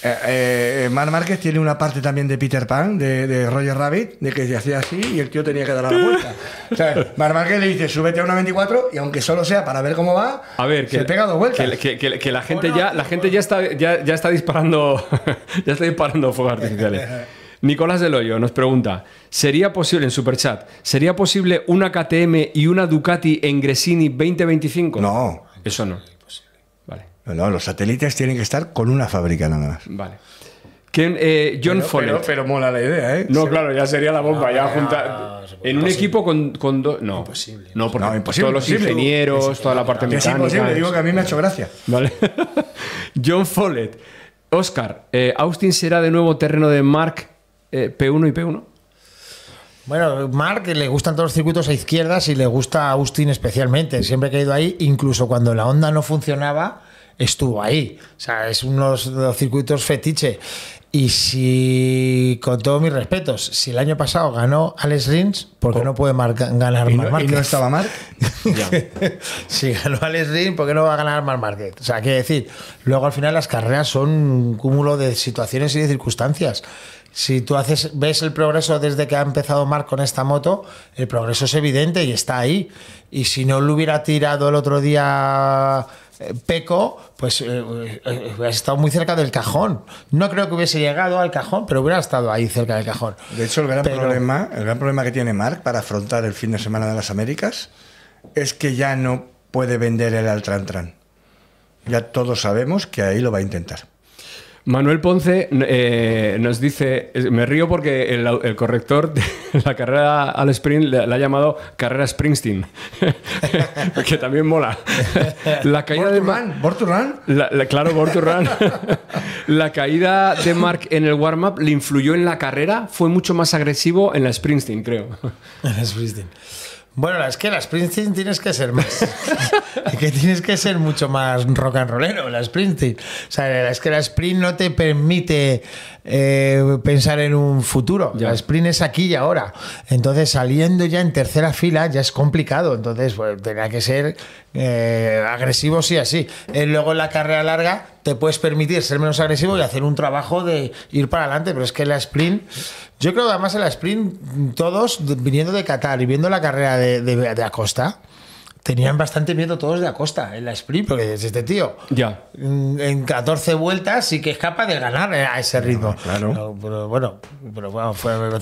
eh, eh, Mar Márquez tiene una parte también de Peter Pan, de, Roger Rabbit, de que se hacía así y el tío tenía que dar la vuelta. Mar Márquez le dice, súbete a una 24 y aunque solo sea para ver cómo va, a ver, que, se pega dos vueltas. Que, la gente, ya, está, está disparando ya está disparando fuegos artificiales. Nicolás del Hoyo nos pregunta, ¿sería posible en Superchat, ¿sería posible una KTM y una Ducati en Gresini 2025? No. Eso no. Vale. No, los satélites tienen que estar con una fábrica nada más. Vale. Eh, John Follett. Pero, mola la idea, ¿eh? No, claro, ya sería la bomba. ya juntar. en un equipo con, dos. No, imposible. No, porque todos los ingenieros, toda la parte mecánica. Es imposible, digo que a mí me ha hecho gracia. Vale. John Follett. Oscar, eh, ¿Austin será de nuevo terreno de Mark eh, P1 y P1. Bueno, Mark le gustan todos los circuitos a izquierdas y le gusta a Austin especialmente. Siempre que ha ido ahí, incluso cuando la onda no funcionaba, estuvo ahí. O sea, es uno de los circuitos fetiche. Y si, con todos mis respetos, si el año pasado ganó Alex Rins, ¿por qué oh. no puede ganar Mark ¿Y no estaba Mark? si ganó Alex Rins, ¿por qué no va a ganar Mark O sea, quiero decir, luego al final las carreras son un cúmulo de situaciones y de circunstancias si tú ves el progreso desde que ha empezado Mark con esta moto, el progreso es evidente y está ahí. Y si no lo hubiera tirado el otro día eh, Peco, pues eh, eh estado muy cerca del cajón. No creo que hubiese llegado al cajón, pero hubiera estado ahí cerca del cajón. De hecho, el gran, problema, el gran problema que tiene Mark para afrontar el fin de semana de las Américas es que ya no puede vender el Altrantran. Ya todos sabemos que ahí lo va a intentar. Manuel Ponce eh, nos dice, me río porque el, corrector de la carrera al sprint la ha llamado carrera Springsteen, que también mola. La caída de la caída de Mark en el warm-up le influyó en la carrera, fue mucho más agresivo en la Springsteen, creo. En la Springsteen. Bueno, es que la Springsteen tienes que ser más. que tienes que ser mucho más rock and rollero, la sprinting. O sea, es que la Sprint no te permite eh, pensar en un futuro. La sprint es aquí y ahora. Entonces, saliendo ya en tercera fila ya es complicado. Entonces, pues, que ser eh, agresivo sí así. Eh, luego en la carrera larga te puedes permitir ser menos agresivo y hacer un trabajo de ir para adelante, pero es que la sprint, yo creo que además en la sprint todos viniendo de Qatar y viendo la carrera de Acosta, tenían bastante miedo todos de Acosta en la sprint, porque es este tío. Ya. Mm, en 14 vueltas sí que es capaz de ganar eh, a ese ritmo. claro. pero bueno, bueno,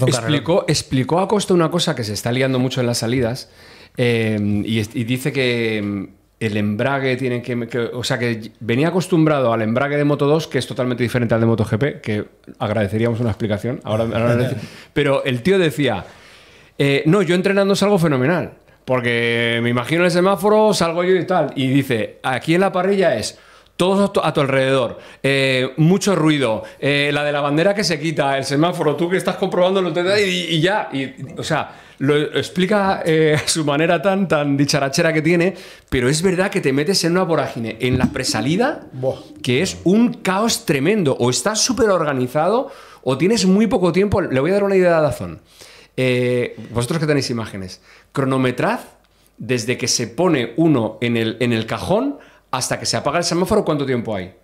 explicó, explicó Acosta una cosa que se está liando mucho en las salidas eh, y, dice que mm, el embrague tiene que, O sea, que venía acostumbrado al embrague de Moto 2, que es totalmente diferente al de MotoGP, que agradeceríamos una explicación. Ahora, pero el tío decía. Eh, no, yo entrenando es algo fenomenal porque me imagino el semáforo, salgo yo y tal. Y dice, aquí en la parrilla es todos a tu alrededor, eh, mucho ruido, eh, la de la bandera que se quita, el semáforo, tú que estás comprobando lo y, y ya, y, o sea, lo explica eh, su manera tan, tan dicharachera que tiene, pero es verdad que te metes en una vorágine, en la presalida, que es un caos tremendo, o estás súper organizado o tienes muy poco tiempo, le voy a dar una idea a Dazón. Eh, vosotros que tenéis imágenes, cronometrad desde que se pone uno en el, en el cajón hasta que se apaga el semáforo, ¿cuánto tiempo hay?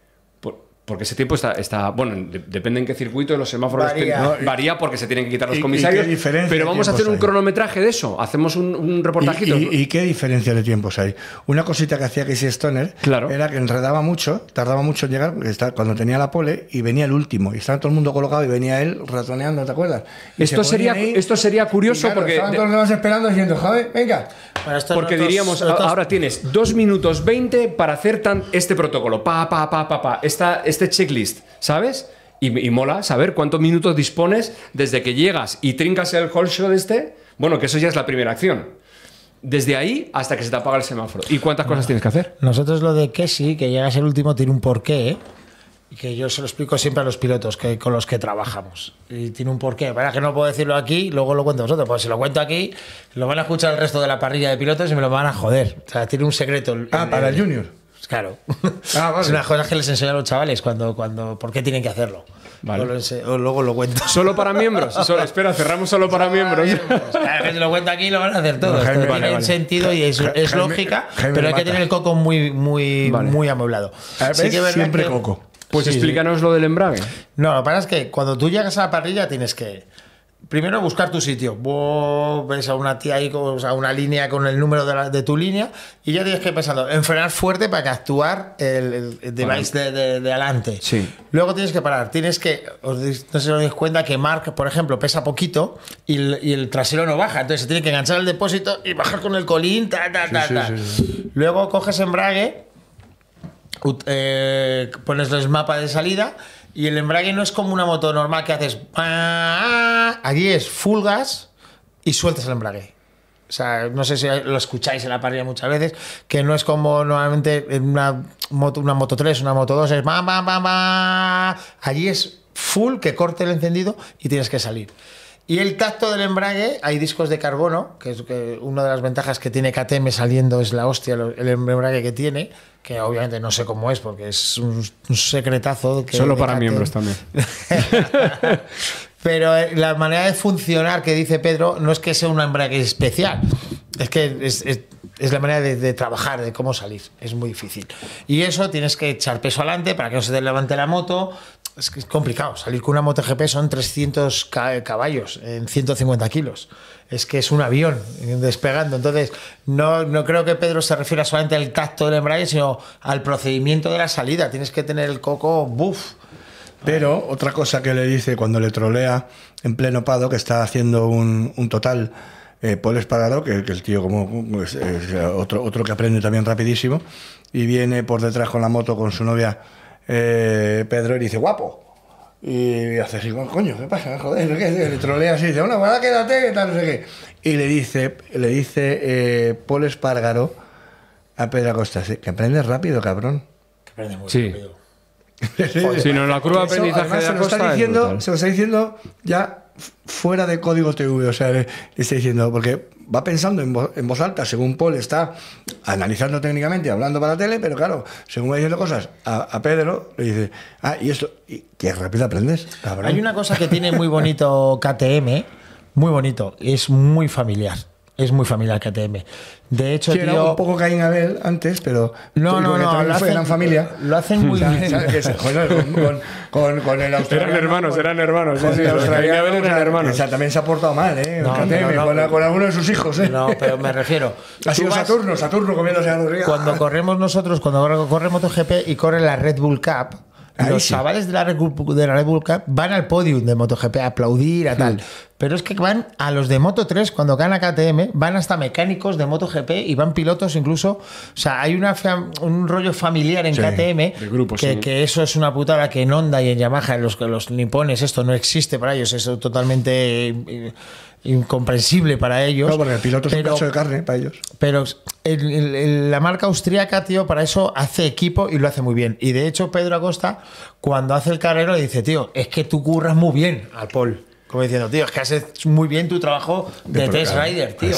Porque ese tiempo está, está bueno, depende en qué circuito, los semáforos varía, porque se tienen que quitar los comisarios. pero vamos a hacer un cronometraje de eso, hacemos un, un reportajito. ¿Y, qué diferencia de tiempos hay? Una cosita que hacía Casey Stoner era que enredaba mucho, tardaba mucho en llegar, cuando tenía la pole y venía el último, y estaba todo el mundo colocado y venía él ratoneando, ¿te acuerdas? Esto sería, esto sería curioso porque. Estaban todos los demás esperando diciendo, Javi, venga. Porque diríamos, ahora tienes dos minutos 20 para hacer tan, este protocolo, pa, pa, pa, pa, pa. Esta, este checklist, ¿sabes? Y, mola saber cuántos minutos dispones desde que llegas y trincas el hall show de este. Bueno, que eso ya es la primera acción desde ahí hasta que se te apaga el semáforo. ¿Y cuántas cosas tienes que hacer? Nosotros lo de que sí, que llegas el último, tiene un porqué. ¿eh? Que yo se lo explico siempre a los pilotos que, con los que trabajamos. Y tiene un porqué. Para que no puedo decirlo aquí, luego lo cuento vosotros. Pues si lo cuento aquí, lo van a escuchar el resto de la parrilla de pilotos y me lo van a joder. O sea, tiene un secreto. ah, para el Junior. Claro. Ah, Es una cosas que les enseñan a los chavales cuando, cuando, por qué tienen que hacerlo. Vale. luego lo cuento. Solo para miembros. espera, cerramos solo para miembros. Cada lo cuento aquí lo van a hacer todos. tiene sentido y es, lógica, pero hay que tener el coco muy, muy, muy amueblado. Ver, siempre coco. Pues explícanos lo del embrague. No, lo que pasa es que cuando tú llegas a la parrilla tienes que primero buscar tu sitio. Vos ves a una tía ahí, una línea con el número de, tu línea y ya tienes que ir pensando frenar fuerte para que actuar el, device de, de, adelante. Sí. Luego tienes que parar, tienes que, no sé si os dais cuenta que Mark, por ejemplo, pesa poquito y el, trasero no baja, entonces se tiene que enganchar el depósito y bajar con el colín, ta, Luego coges embrague, eh, pones los mapas de salida y el embrague no es como una moto normal que haces. Ah, ah". Aquí es full gas y sueltas el embrague. O sea, no sé si lo escucháis en la parrilla muchas veces, que no es como normalmente en una moto, una moto 3, una moto 2, es ahí Allí es full que corte el encendido y tienes que salir. Y el tacto del embrague, hay discos de carbono, que es una de las ventajas que tiene KTM saliendo es la hostia, el embrague que tiene, que obviamente no sé cómo es porque es un, secretazo. Que Solo para miembros también. Pero eh, la manera de funcionar que dice Pedro no es que sea un embrague especial, es que es, la manera de, de, trabajar, de cómo salir. Es muy difícil. Y eso tienes que echar peso adelante para que no se te levante la moto, es complicado. Salir con una MotoGP son 300 caballos en 150 kilos. Es que es un avión despegando. Entonces, no, no creo que Pedro se refiera solamente al tacto del embrague, sino al procedimiento de la salida. Tienes que tener el coco, buff. Pero otra cosa que le dice cuando le trolea en pleno pado, que está haciendo un, total eh, Paul que, el tío como otro, otro que aprende también rapidísimo, y viene por detrás con la moto con su novia eh, Pedro y dice, guapo. Y hace así, coño, ¿qué pasa? Joder, Le trolea así, dice, bueno, bueno, quédate, qué tal, no sé qué. Y le dice, le dice eh, Paul Espargaro a Pedro Acosta, que aprendes rápido, cabrón. Que aprendes muy sí. rápido. si no, la curva de aprendizaje de Acosta se está diciendo, se lo está diciendo ya fuera de código TV, o sea, le está diciendo, porque va pensando en voz, alta, según Paul está analizando técnicamente, hablando para la tele, pero claro, según va diciendo cosas a, Pedro, le dice, ah, y esto, y, que rápido aprendes. Hay una cosa que tiene muy bonito KTM, muy bonito, es muy familiar es muy familiar KTM. De hecho, tío, era un poco Caín Abel antes, pero. No, no, no. Lo hacen hacen, familia. Lo hacen muy bien. Con, con, con, el Eran hermanos, eran hermanos. Sí, hermanos. O sea, también se ha portado mal, ¿eh? KTM, con, alguno de sus hijos, ¿eh? No, pero me refiero. Ha sido Saturno, Saturno comiéndose a los Cuando corremos nosotros, cuando corremos MotoGP y corre la Red Bull Cup los chavales de la, Red Bull, de la Cup van al podium de MotoGP a aplaudir, a hmm. tal. Pero es que van a los de Moto 3, cuando gana KTM, van hasta mecánicos de MotoGP y van pilotos incluso. O sea, hay un rollo familiar en KTM. que, eso es una putada que en Honda y en Yamaha, en los, los nipones, esto no existe para ellos. Es totalmente eh, incomprensible para ellos. No, porque el piloto pero, es un de carne para ellos. Pero la marca austríaca, tío, para eso hace equipo y lo hace muy bien. Y de hecho, Pedro Acosta, cuando hace el carrero, le dice, tío, es que tú curras muy bien al Paul. Como diciendo, tío, es que haces muy bien tu trabajo de, test rider, tío.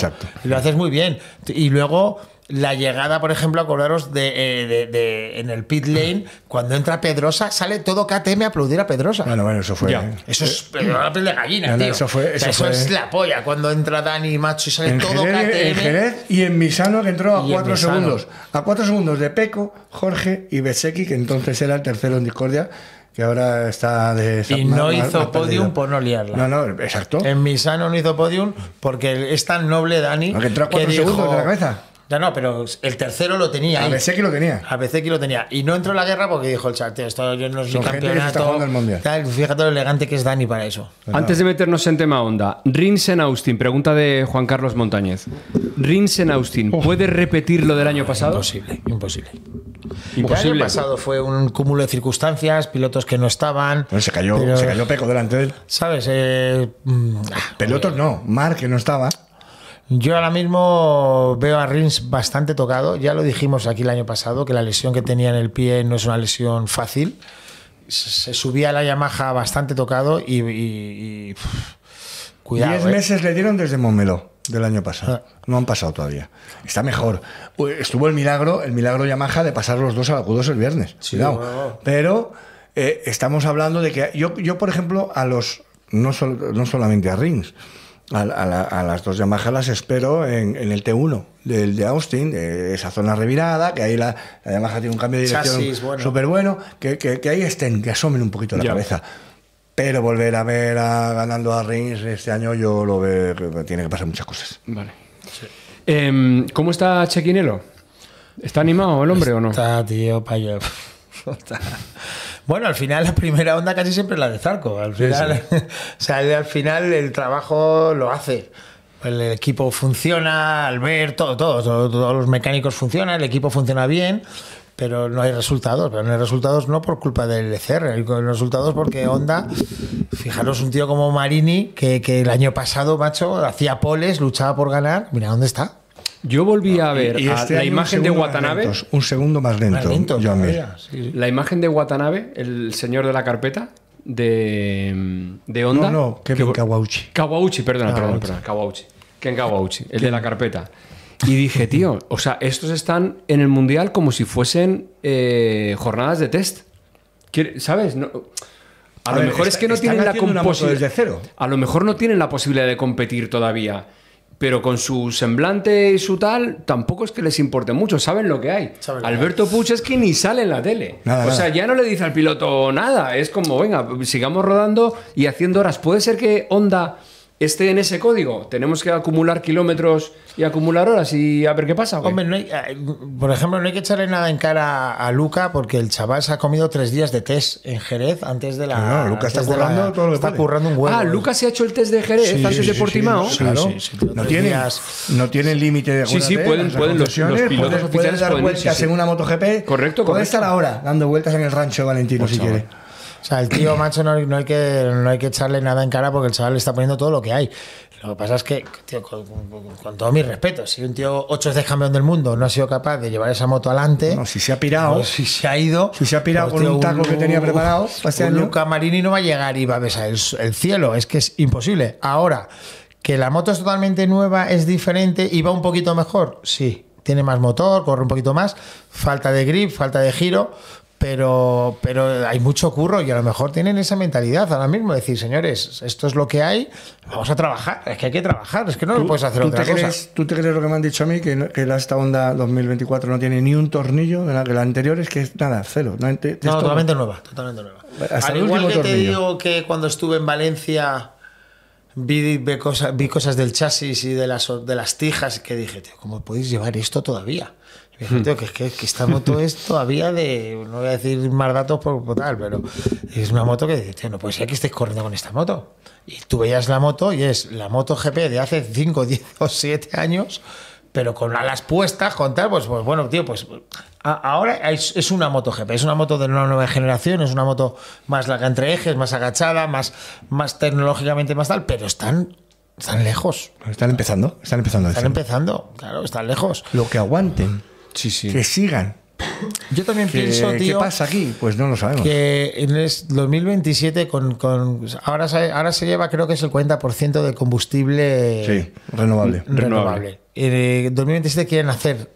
Y lo haces muy bien. Y luego la llegada, por ejemplo, acordaros de, eh, en el pit lane, mm. cuando entra Pedrosa, sale todo KTM a aplaudir a Pedrosa. Bueno, bueno, eso fue. ¿eh? Eso es la de gallina, tío. eso, fue, eso, la polla. Cuando entra Dani y Macho y sale todo KTM. y en Misano, que entró a cuatro segundos. A cuatro segundos de Peco, Jorge y Besecki, que entonces era el tercero en Discordia que ahora está de Y no hizo podium por no liarla. No, no, exacto. En Misano no hizo podium porque es tan noble Dani. entró a cuatro segundos de la cabeza. Ya no, pero el tercero lo tenía. A que lo tenía. que lo tenía. Y no entró en la guerra porque dijo el chat, esto yo no soy fíjate lo elegante que es Dani para eso. Pues Antes de meternos en tema onda, Rinsen Austin, pregunta de Juan Carlos Montañez. Rinsen Austin, oh. ¿puede repetir lo del año pasado? Imposible, imposible. imposible. El año pasado fue un cúmulo de circunstancias, pilotos que no estaban. se cayó, se cayó Peco delante de él. ¿Sabes? Eh, mm, ah, eh no, Mar que no estaba. Yo ahora mismo veo a Rins bastante tocado. Ya lo dijimos aquí el año pasado, que la lesión que tenía en el pie no es una lesión fácil. Se subía a la Yamaha bastante tocado y. y, cuidado. Diez eh. meses le dieron desde Momelo del año pasado. Ah. No han pasado todavía. Está mejor. Estuvo el milagro, el milagro Yamaha de pasar los dos a agudos el viernes. Pero eh, estamos hablando de que yo, por ejemplo, a los no, no solamente a Rings, a, las dos Yamaha las espero en, el T1 del de Austin, esa zona revirada, que ahí la, Yamaha tiene un cambio de dirección súper bueno, que, ahí estén, que asomen un poquito la cabeza. Pero volver a ver a, ganando a Rings este año, yo lo veo tiene que pasar muchas cosas. Vale. Em, ¿Cómo está Chequinelo? ¿Está animado el hombre o no? Está, tío, payo Bueno, al final la primera onda casi siempre es la de Zarco. Al final, al final el trabajo lo hace. El equipo funciona, al ver todo, todos los mecánicos funcionan, el equipo funciona bien, pero no hay resultados. Pero no hay resultados no por culpa del ECR, hay resultados porque Honda, fijaros, un tío como Marini, que, que el año pasado, macho, hacía poles, luchaba por ganar, mira dónde está. Yo volví a ver este la imagen de Watanabe. un segundo más lento. La imagen de Watanabe, el señor de la carpeta, de, de Honda. No, no, Kevin que, Kawauchi. Kawauchi, perdona, perdona, perdona, Kawauchi. Ken Kawauchi, el de la carpeta. Y dije, tío, o sea, estos están en el mundial como si fuesen eh, jornadas de test. ¿Sabes? No, a, lo mejor es que no tienen la cero. A lo mejor no tienen la posibilidad de competir todavía pero con su semblante y su tal, tampoco es que les importe mucho, saben lo que hay. Alberto Puch es que ni sale en la tele. o sea, ya no le dice al piloto nada, es como, venga, sigamos rodando y haciendo horas. Puede ser que Honda esté en ese código. Tenemos que acumular kilómetros y acumular horas y a ver qué pasa. Hombre, eh, por ejemplo, no hay que echarle nada en cara a, Luca porque el chaval se ha comido tres días de test en Jerez antes de la. No, Luca está currando todo lo Está currando un huevo. Ah, Luca eh. se ha hecho el test de Jerez sí, de Portimao. no, tiene, no tiene límite de Sí, sí, ¿eh? pueden, pueden los, dar vueltas en una MotoGP. Correcto, correcto. Puede estar ahora dando vueltas en el rancho Valentino pues si quiere. O sea, el tío, macho, no, hay que, no hay que echarle nada en cara porque el chaval le está poniendo todo lo que hay. Lo que pasa es que, tío, con, todo mi respeto, si un tío ocho veces campeón del mundo no ha sido capaz de llevar esa moto adelante. si se ha pirado. Pues, si se ha ido. Si se ha pirado pues, con un taco que tenía preparado. Pues, Luca Marini no va a llegar y va a besar el cielo. Es que es imposible. Ahora, que la moto es totalmente nueva, es diferente y va un poquito mejor. Sí, tiene más motor, corre un poquito más, falta de grip, falta de giro, pero, pero hay mucho curro y a lo mejor tienen esa mentalidad ahora mismo, decir, señores, esto es lo que hay, vamos a trabajar, es que hay que trabajar, es que no lo puedes hacer otra cosa. ¿Tú te crees lo que me han dicho a mí, que, esta onda 2024 no tiene ni un tornillo, que la anterior es que es nada, cero? No, totalmente nueva, totalmente nueva. al igual que te digo que cuando estuve en Valencia... Vi, cosas, vi cosas del chasis y de las, de las tijas que dije, tío, ¿cómo podéis llevar esto todavía? que, que, esta moto es todavía de. No voy a decir más datos por, tal, pero es una moto que dice, no pues ser que estés corriendo con esta moto. Y tú veías la moto y es la moto GP de hace 5, 10 o 7 años, pero con alas puestas, con tal, pues, pues bueno, tío, pues ahora es, una moto GP, es una moto de una nueva generación, es una moto más larga entre ejes, más agachada, más, más tecnológicamente más tal, pero están están lejos. Están empezando, están empezando. Están empezando, claro, están lejos. Lo que aguanten que sigan. Yo también pienso, tío. ¿Qué pasa aquí? Pues no lo sabemos. Que en el 2027, con, con ahora, se, ahora se lleva, creo que es el 40% del combustible sí, renovable. Renovable. En 2027 quieren hacer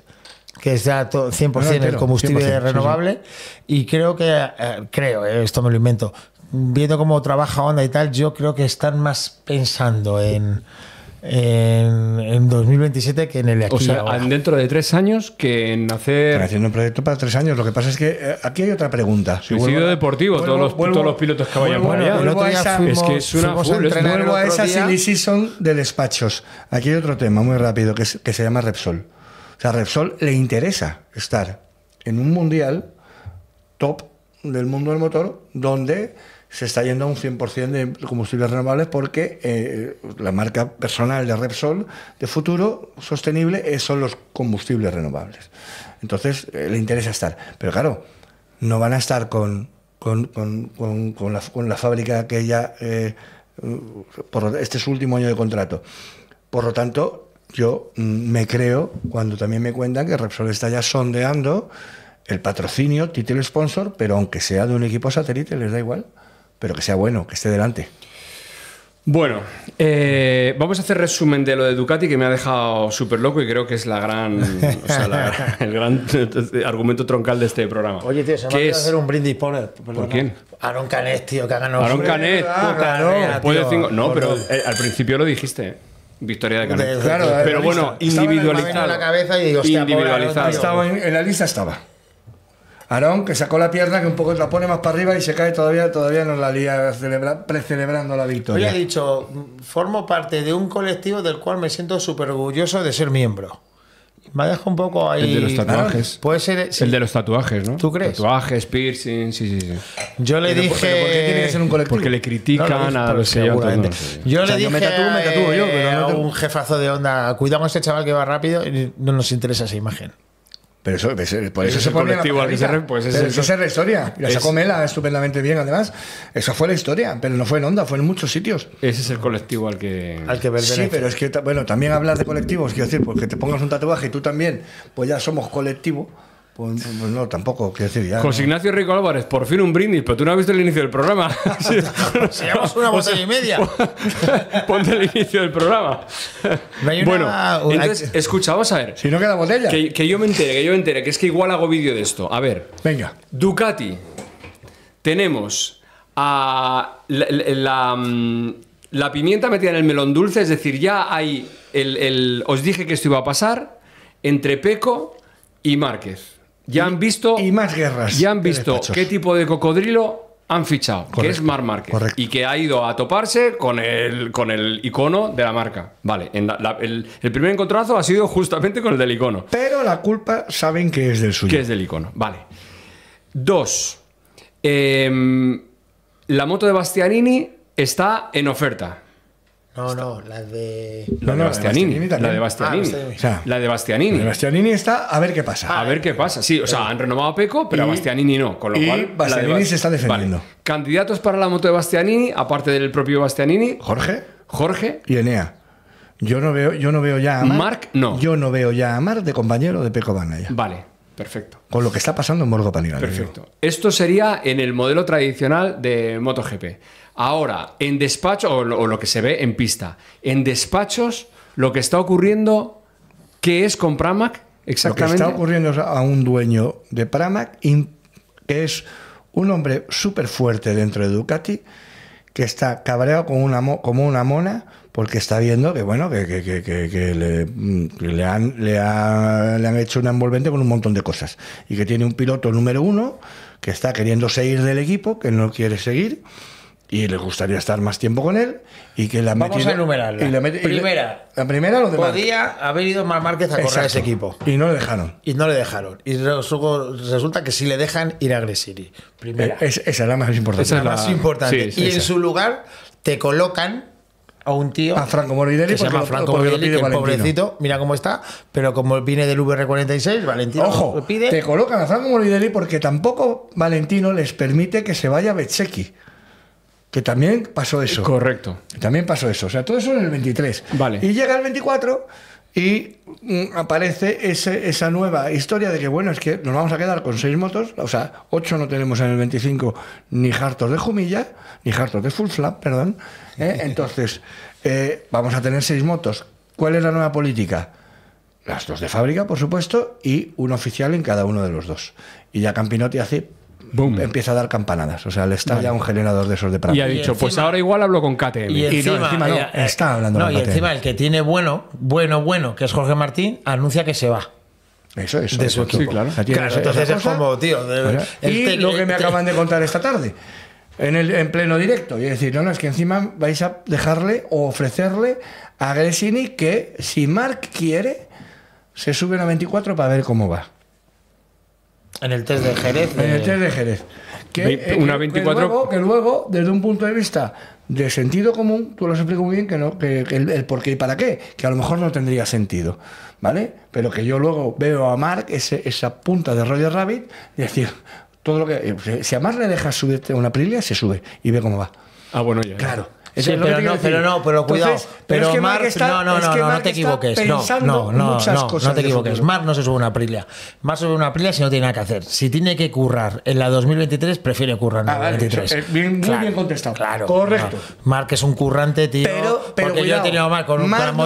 que sea 100% el combustible renovable y creo que eh, creo eh, esto me lo invento viendo cómo trabaja onda y tal yo creo que están más pensando en en, 2027 que en el aquí. O sea, dentro de tres años que en hacer. haciendo un proyecto para tres años. Lo que pasa es que eh, aquí hay otra pregunta. Si deportivo, todos, los, pilotos que vayan por allá. es que es una full, a, a esa season de despachos. Aquí hay otro tema muy rápido que, que se llama Repsol. O sea, Repsol le interesa estar en un mundial top del mundo del motor donde se está yendo a un 100% de combustibles renovables porque eh, la marca personal de Repsol de futuro sostenible eh, son los combustibles renovables. Entonces eh, le interesa estar. Pero claro, no van a estar con, con, la, fábrica que ya... por, este es su último año de contrato. Por lo tanto, yo mm, me creo cuando también me cuentan que Repsol está ya sondeando el patrocinio, título sponsor, pero aunque sea de un equipo satélite, les da igual pero que sea bueno, que esté delante. Bueno, eh, vamos a hacer resumen de lo de Ducati que me ha dejado súper loco y creo que es la gran, o sea, la, el gran argumento troncal de este programa. Oye, tío, se me ha hacer un brindis por, por, ¿Por quién? Aaron Canet, tío, que ha ganado. Aaron Canet, claro. no, pero eh, al principio lo dijiste. Victoria de Canet. claro, pero eh, bueno, individualizado. La cabeza y Estaba en la lista estaba. Aarón, que sacó la pierna, que un poco la pone más para arriba y se cae todavía, todavía no la lía pre precelebrando la victoria. Hoy he dicho, formo parte de un colectivo del cual me siento súper orgulloso de ser miembro. Me dejado un poco ahí. El de los tatuajes. Puede ser. El de los tatuajes, ¿no? ¿Tú crees? Tatuajes, piercing, sí, sí, sí. Yo le dije. ¿Por qué tiene que ser un colectivo? Porque le critican a los que Yo le dije. Yo me tatúo, me tatúo yo, un jefazo de onda. Cuidamos con este chaval que va rápido. Y no nos interesa esa imagen. Pero eso, eh, por colectivo al que pues es esa es la historia. Y la estupendamente bien, además. Esa fue la historia, pero no fue en Onda, fue en muchos sitios. Ese es el colectivo al que. Al que Sí, pero es que, bueno, también hablar de colectivos, quiero decir, porque te pongas un tatuaje y tú también, pues ya somos colectivo. Pues, pues, no, tampoco, quiero decir ya. Ignacio Rico Álvarez, por fin un brindis, pero tú no has visto el inicio del programa. Pues si una botella y media. Ponte el inicio del programa. bueno, entonces, escucha, vamos a ver. Si no queda botella. Que, yo me entere, que yo me entere, que es que igual hago vídeo de esto. A ver. Venga. Ducati. Tenemos a la, mm, pimienta metida en el melón dulce, es decir, ya hay el, os dije que esto iba a pasar entre Peco y Márquez. Ya han visto. Y más guerras. Ya han visto qué tipo de cocodrilo han fichado, que es Mar Market Y que ha ido a toparse con el, con el icono de la marca. Vale, el, primer encontrazo ha sido justamente con el del icono. Pero la culpa saben que es del suyo. Que es del icono, vale. Dos. Em, la moto de Bastianini está en oferta. No, no, la de. Ah, la de Bastianini. La de Bastianini. la de Bastianini. de Bastianini está a ver qué pasa. A ver qué pasa. Sí, o sea, han renovado a Peco, pero a Bastianini no. Con lo cual. Bastianini se está defendiendo. Candidatos para la moto de Bastianini, aparte del propio Bastianini. Jorge. Jorge. Y Enea. Yo no veo, yo no veo ya a Marc Mark, no. Yo no veo ya a Mar de compañero de Peco Banaya. Vale, perfecto. Con lo que está pasando en Morgo Panigale. Perfecto. Esto sería en el modelo tradicional de MotoGP. Ahora, en despacho, o lo, que se ve en pista, en despachos, lo que está ocurriendo, ¿qué es con Pramac? Exactamente. Lo que está ocurriendo es a un dueño de Pramac, que es un hombre súper fuerte dentro de Ducati, que está cabreado como una, como una mona porque está viendo que bueno que, le, le, han, le, le, han, hecho una envolvente con un montón de cosas y que tiene un piloto número uno que está queriendo seguir del equipo, que no quiere seguir y le gustaría estar más tiempo con él y que la Vamos a la primera. la primera lo Podía haber ido más Márquez a correr ese equipo. Y no le dejaron. Y no le dejaron. Y resulta que sí le dejan ir a Gresini Primera. esa es la más importante. Esa es la, más importante. y en su lugar te colocan a un tío a Franco Moridelli que se llama Franco Morbidelli, pobrecito mira cómo está pero como viene del VR46 Valentino ojo pide. te colocan a Franco Moridelli porque tampoco Valentino les permite que se vaya a Betsecki que también pasó eh, eso. Correcto. También pasó eso. O sea, todo eso en el 23. Vale. Y llega el 24 y mm, aparece ese, esa nueva historia de que, bueno, es que nos vamos a quedar con seis motos. O sea, ocho no tenemos en el 25 ni hartos de Jumilla, ni hartos de Full Flap, perdón. ¿eh? Entonces, eh, vamos a tener seis motos. ¿Cuál es la nueva política? Las dos de fábrica, por supuesto, y un oficial en cada uno de los dos. Y ya Campinotti hace empieza a dar campanadas. O sea, le está ya un generador de esos de práctica. Y ha dicho, pues ahora igual hablo con KTM. Y, encima, eh, está hablando y encima el que tiene bueno, bueno, bueno, que es Jorge Martín, anuncia que se va. Eso, eso. De Claro, entonces es como, tío. y lo que me acaban de contar esta tarde. En, el, en pleno directo. Y decir, no, no, es que encima vais a dejarle o ofrecerle a Gresini que, si Mark quiere, se sube a 24 para ver cómo va. En el test de Jerez. En el eh, test de Jerez. Que, eh, una 24... que, luego, desde un punto de vista de sentido común, tú lo has muy bien que, no, que, el, por y para qué, que a lo mejor no tendría sentido, ¿vale? Pero que yo luego veo a Mark ese, esa punta de Roger Rabbit y decir, todo lo que. Eh, si a Mark le dejas subir una prilia se sube y ve cómo va. Ah, bueno, ya. Claro pero, no, pero, no, pero cuidado. pero, que no, no, no, no, te equivoques. No, no, no, no, te equivoques. Mark no se sube una prilla. Mark se sube una prilla si no tiene nada que hacer. Si tiene que currar en la 2023, prefiere currar en la 2023. Ah, eh, bien, muy bien contestado. Claro. Correcto. Mark es un currante, tío. Pero, yo he tenido a Mark con un una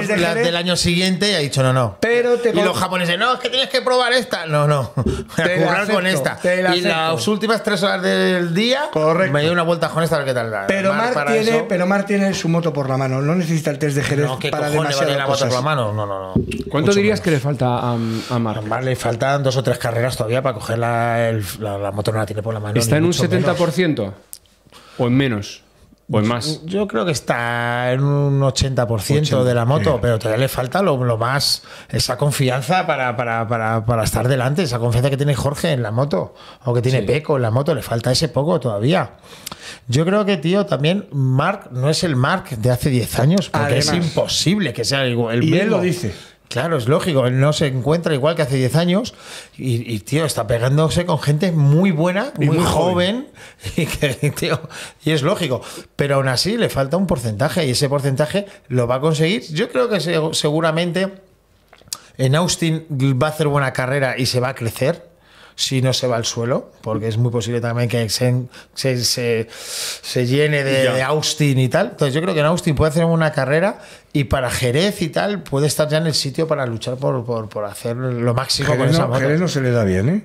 del año siguiente y ha dicho no, no. Pero te y los japoneses, no, es que tienes que probar esta. No, no. currar con esta. Y las últimas tres horas del día me dio una vuelta con esta, ver qué tal. Pero Mark pero Mar tiene su moto por la mano. No necesita el test de Jerez para ¿Cuánto dirías que le falta a, Mar? le faltan dos o tres carreras todavía para coger la, la, moto, no la tiene por la mano. ¿Está en un 70%? ¿O en menos? Pues yo creo que está en un 80%, de la moto, pero todavía le falta lo, más, esa confianza para, para, para, para, estar delante, esa confianza que tiene Jorge en la moto, o que tiene Peco en la moto, le falta ese poco todavía. Yo creo que, tío, también Mark no es el Mark de hace 10 años, porque es imposible que sea el, el y él lo dice. Claro, es lógico, él no se encuentra igual que hace 10 años y, tío, está pegándose con gente muy buena, muy, joven, y, que, tío, y es lógico, pero aún así le falta un porcentaje y ese porcentaje lo va a conseguir, yo creo que seguramente en Austin va a hacer buena carrera y se va a crecer, si no se va al suelo, porque es muy posible también que se, se, llene de, Austin y tal. Entonces yo creo que en Austin puede hacer una carrera y para Jerez y tal puede estar ya en el sitio para luchar por, por, por hacer lo máximo con esa no, Jerez no se le da bien, ¿eh?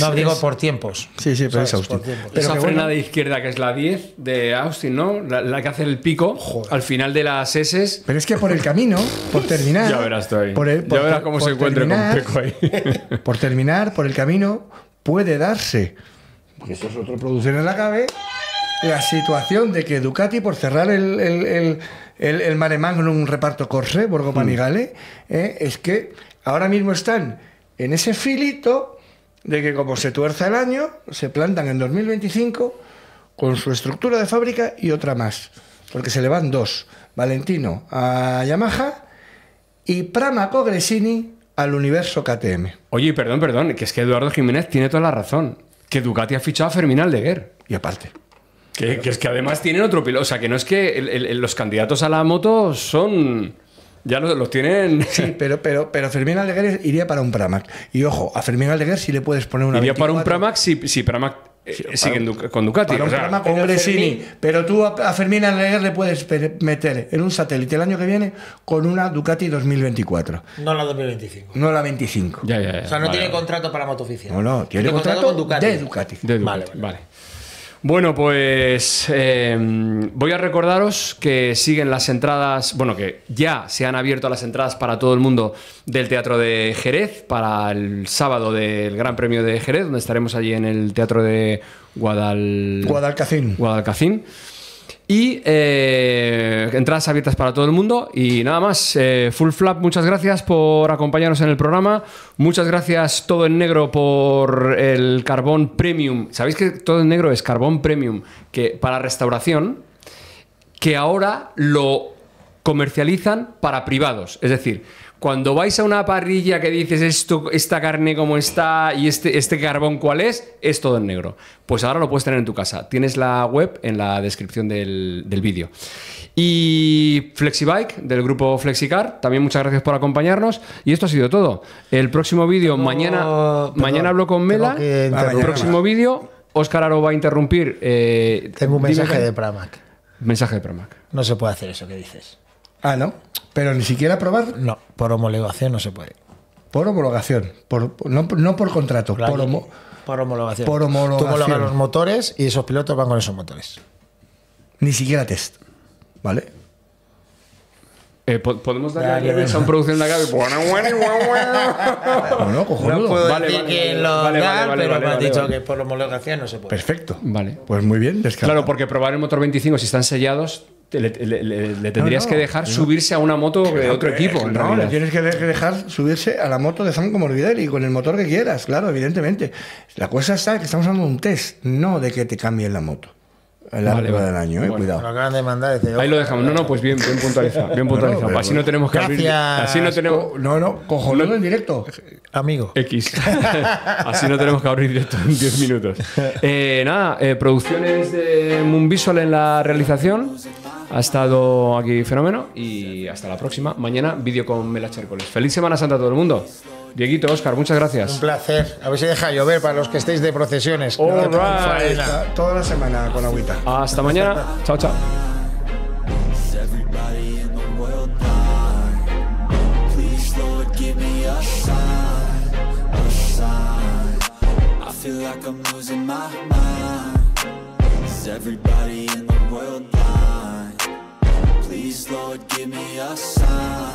no, digo por tiempos. Sí, sí, pero es Austin. Esa frena de izquierda, que es la 10 de Austin, ¿no? La, que hace el pico al final de las S. Pero es que por el camino, por terminar. ya verás Por cómo se encuentra con Peco ahí. por terminar, por el camino, puede darse. Porque eso es otro producción en la cabeza la situación de que Ducati, por cerrar el, el, el, el, reparto Corse, Borgo Panigale, mm. eh, es que ahora mismo están en ese filito de que como se tuerza el año, se plantan en 2025 con su estructura de fábrica y otra más, porque se le van dos, Valentino a Yamaha y Prama Gresini al universo KTM. Oye, perdón, perdón, que es que Eduardo Jiménez tiene toda la razón, que Ducati ha fichado a Fermín Aldeguer. Y aparte. Que, es que además tienen otro piloto, o sea, que no es que los candidatos a la moto son ya los, los tienen. Sí, pero, pero, pero Fermín Aldeguer iría para un Pramac. Y ojo, a Fermín Aldeguer sí le puedes poner una. Iría para un Pramac si, si Pramac eh, Sigue siguen con Ducati. Para un con Bresini. Pero tú a, Fermín Aldeguer le puedes meter en un satélite el año que viene con una Ducati 2024. No la 2025. No la 25. Ya, ya, ya. O sea, no tiene contrato para moto oficial. No, no, tiene, contrato, De, Ducati. vale. vale. Bueno, pues em, voy a recordaros que siguen las entradas, bueno, que ya se han abierto las entradas para todo el mundo del Teatro de Jerez, para el sábado del Gran Premio de Jerez, donde estaremos allí en el Teatro de Guadal... Guadalcacín. Y eh, entradas abiertas para todo el mundo. Y nada más. Eh, Full Flap, muchas gracias por acompañarnos en el programa. Muchas gracias, Todo en Negro, por el carbón premium. Sabéis que Todo en Negro es carbón premium que, para restauración, que ahora lo comercializan para privados. Es decir, cuando vais a una parrilla que dices esto, esta carne como está y este, este carbón cuál es, es todo en negro. Pues ahora lo puedes tener en tu casa. Tienes la web en la descripción del, vídeo. Y Flexibike del grupo Flexicar, también muchas gracias por acompañarnos. Y esto ha sido todo. El próximo vídeo, mañana, mañana hablo con Mela. El próximo vídeo, Oscar Aro va a interrumpir. Eh, tengo un mensaje de Pramac. Mensaje de Pramac. No se puede hacer eso que dices. Ah, ¿no? Pero ni siquiera probar. No, por homologación no se puede. Por homologación, por, no, por contrato, por, homologación. Por homologación. los motores y esos pilotos van con esos motores. Ni siquiera test, ¿vale? Eh, ¿Podemos darle a la gente acá. No, que lo da, pero me has dicho que por homologación no se puede. Perfecto. Vale. Pues muy bien, Claro, porque probar el motor 25 si están sellados le, le, tendrías que dejar subirse a una moto de otro equipo. No, le tienes que dejar subirse a la moto de Sam Morbidelli y con el motor que quieras, claro, evidentemente. La cosa está que estamos dando un test, no de que te cambien la moto. A la vale, del año, eh, cuidado. Ahí lo dejamos. No, no, pues bien, bien puntualizado. Bien puntualizado. así no tenemos que abrir. Así no tenemos. No, no, cojonudo en directo. Amigo. X. así no tenemos que abrir directo en 10 minutos. Eh, nada, eh, producciones de Moon en la realización. Ha estado aquí Fenómeno y hasta la próxima. Mañana vídeo con Mela Chércoles. Feliz Semana Santa a todo el mundo. Dieguito, Oscar, muchas gracias. Un placer. A ver si deja llover para los que estéis de procesiones. All Toda la semana con agüita. Hasta mañana. chao, chao. Please, Lord, give me a sign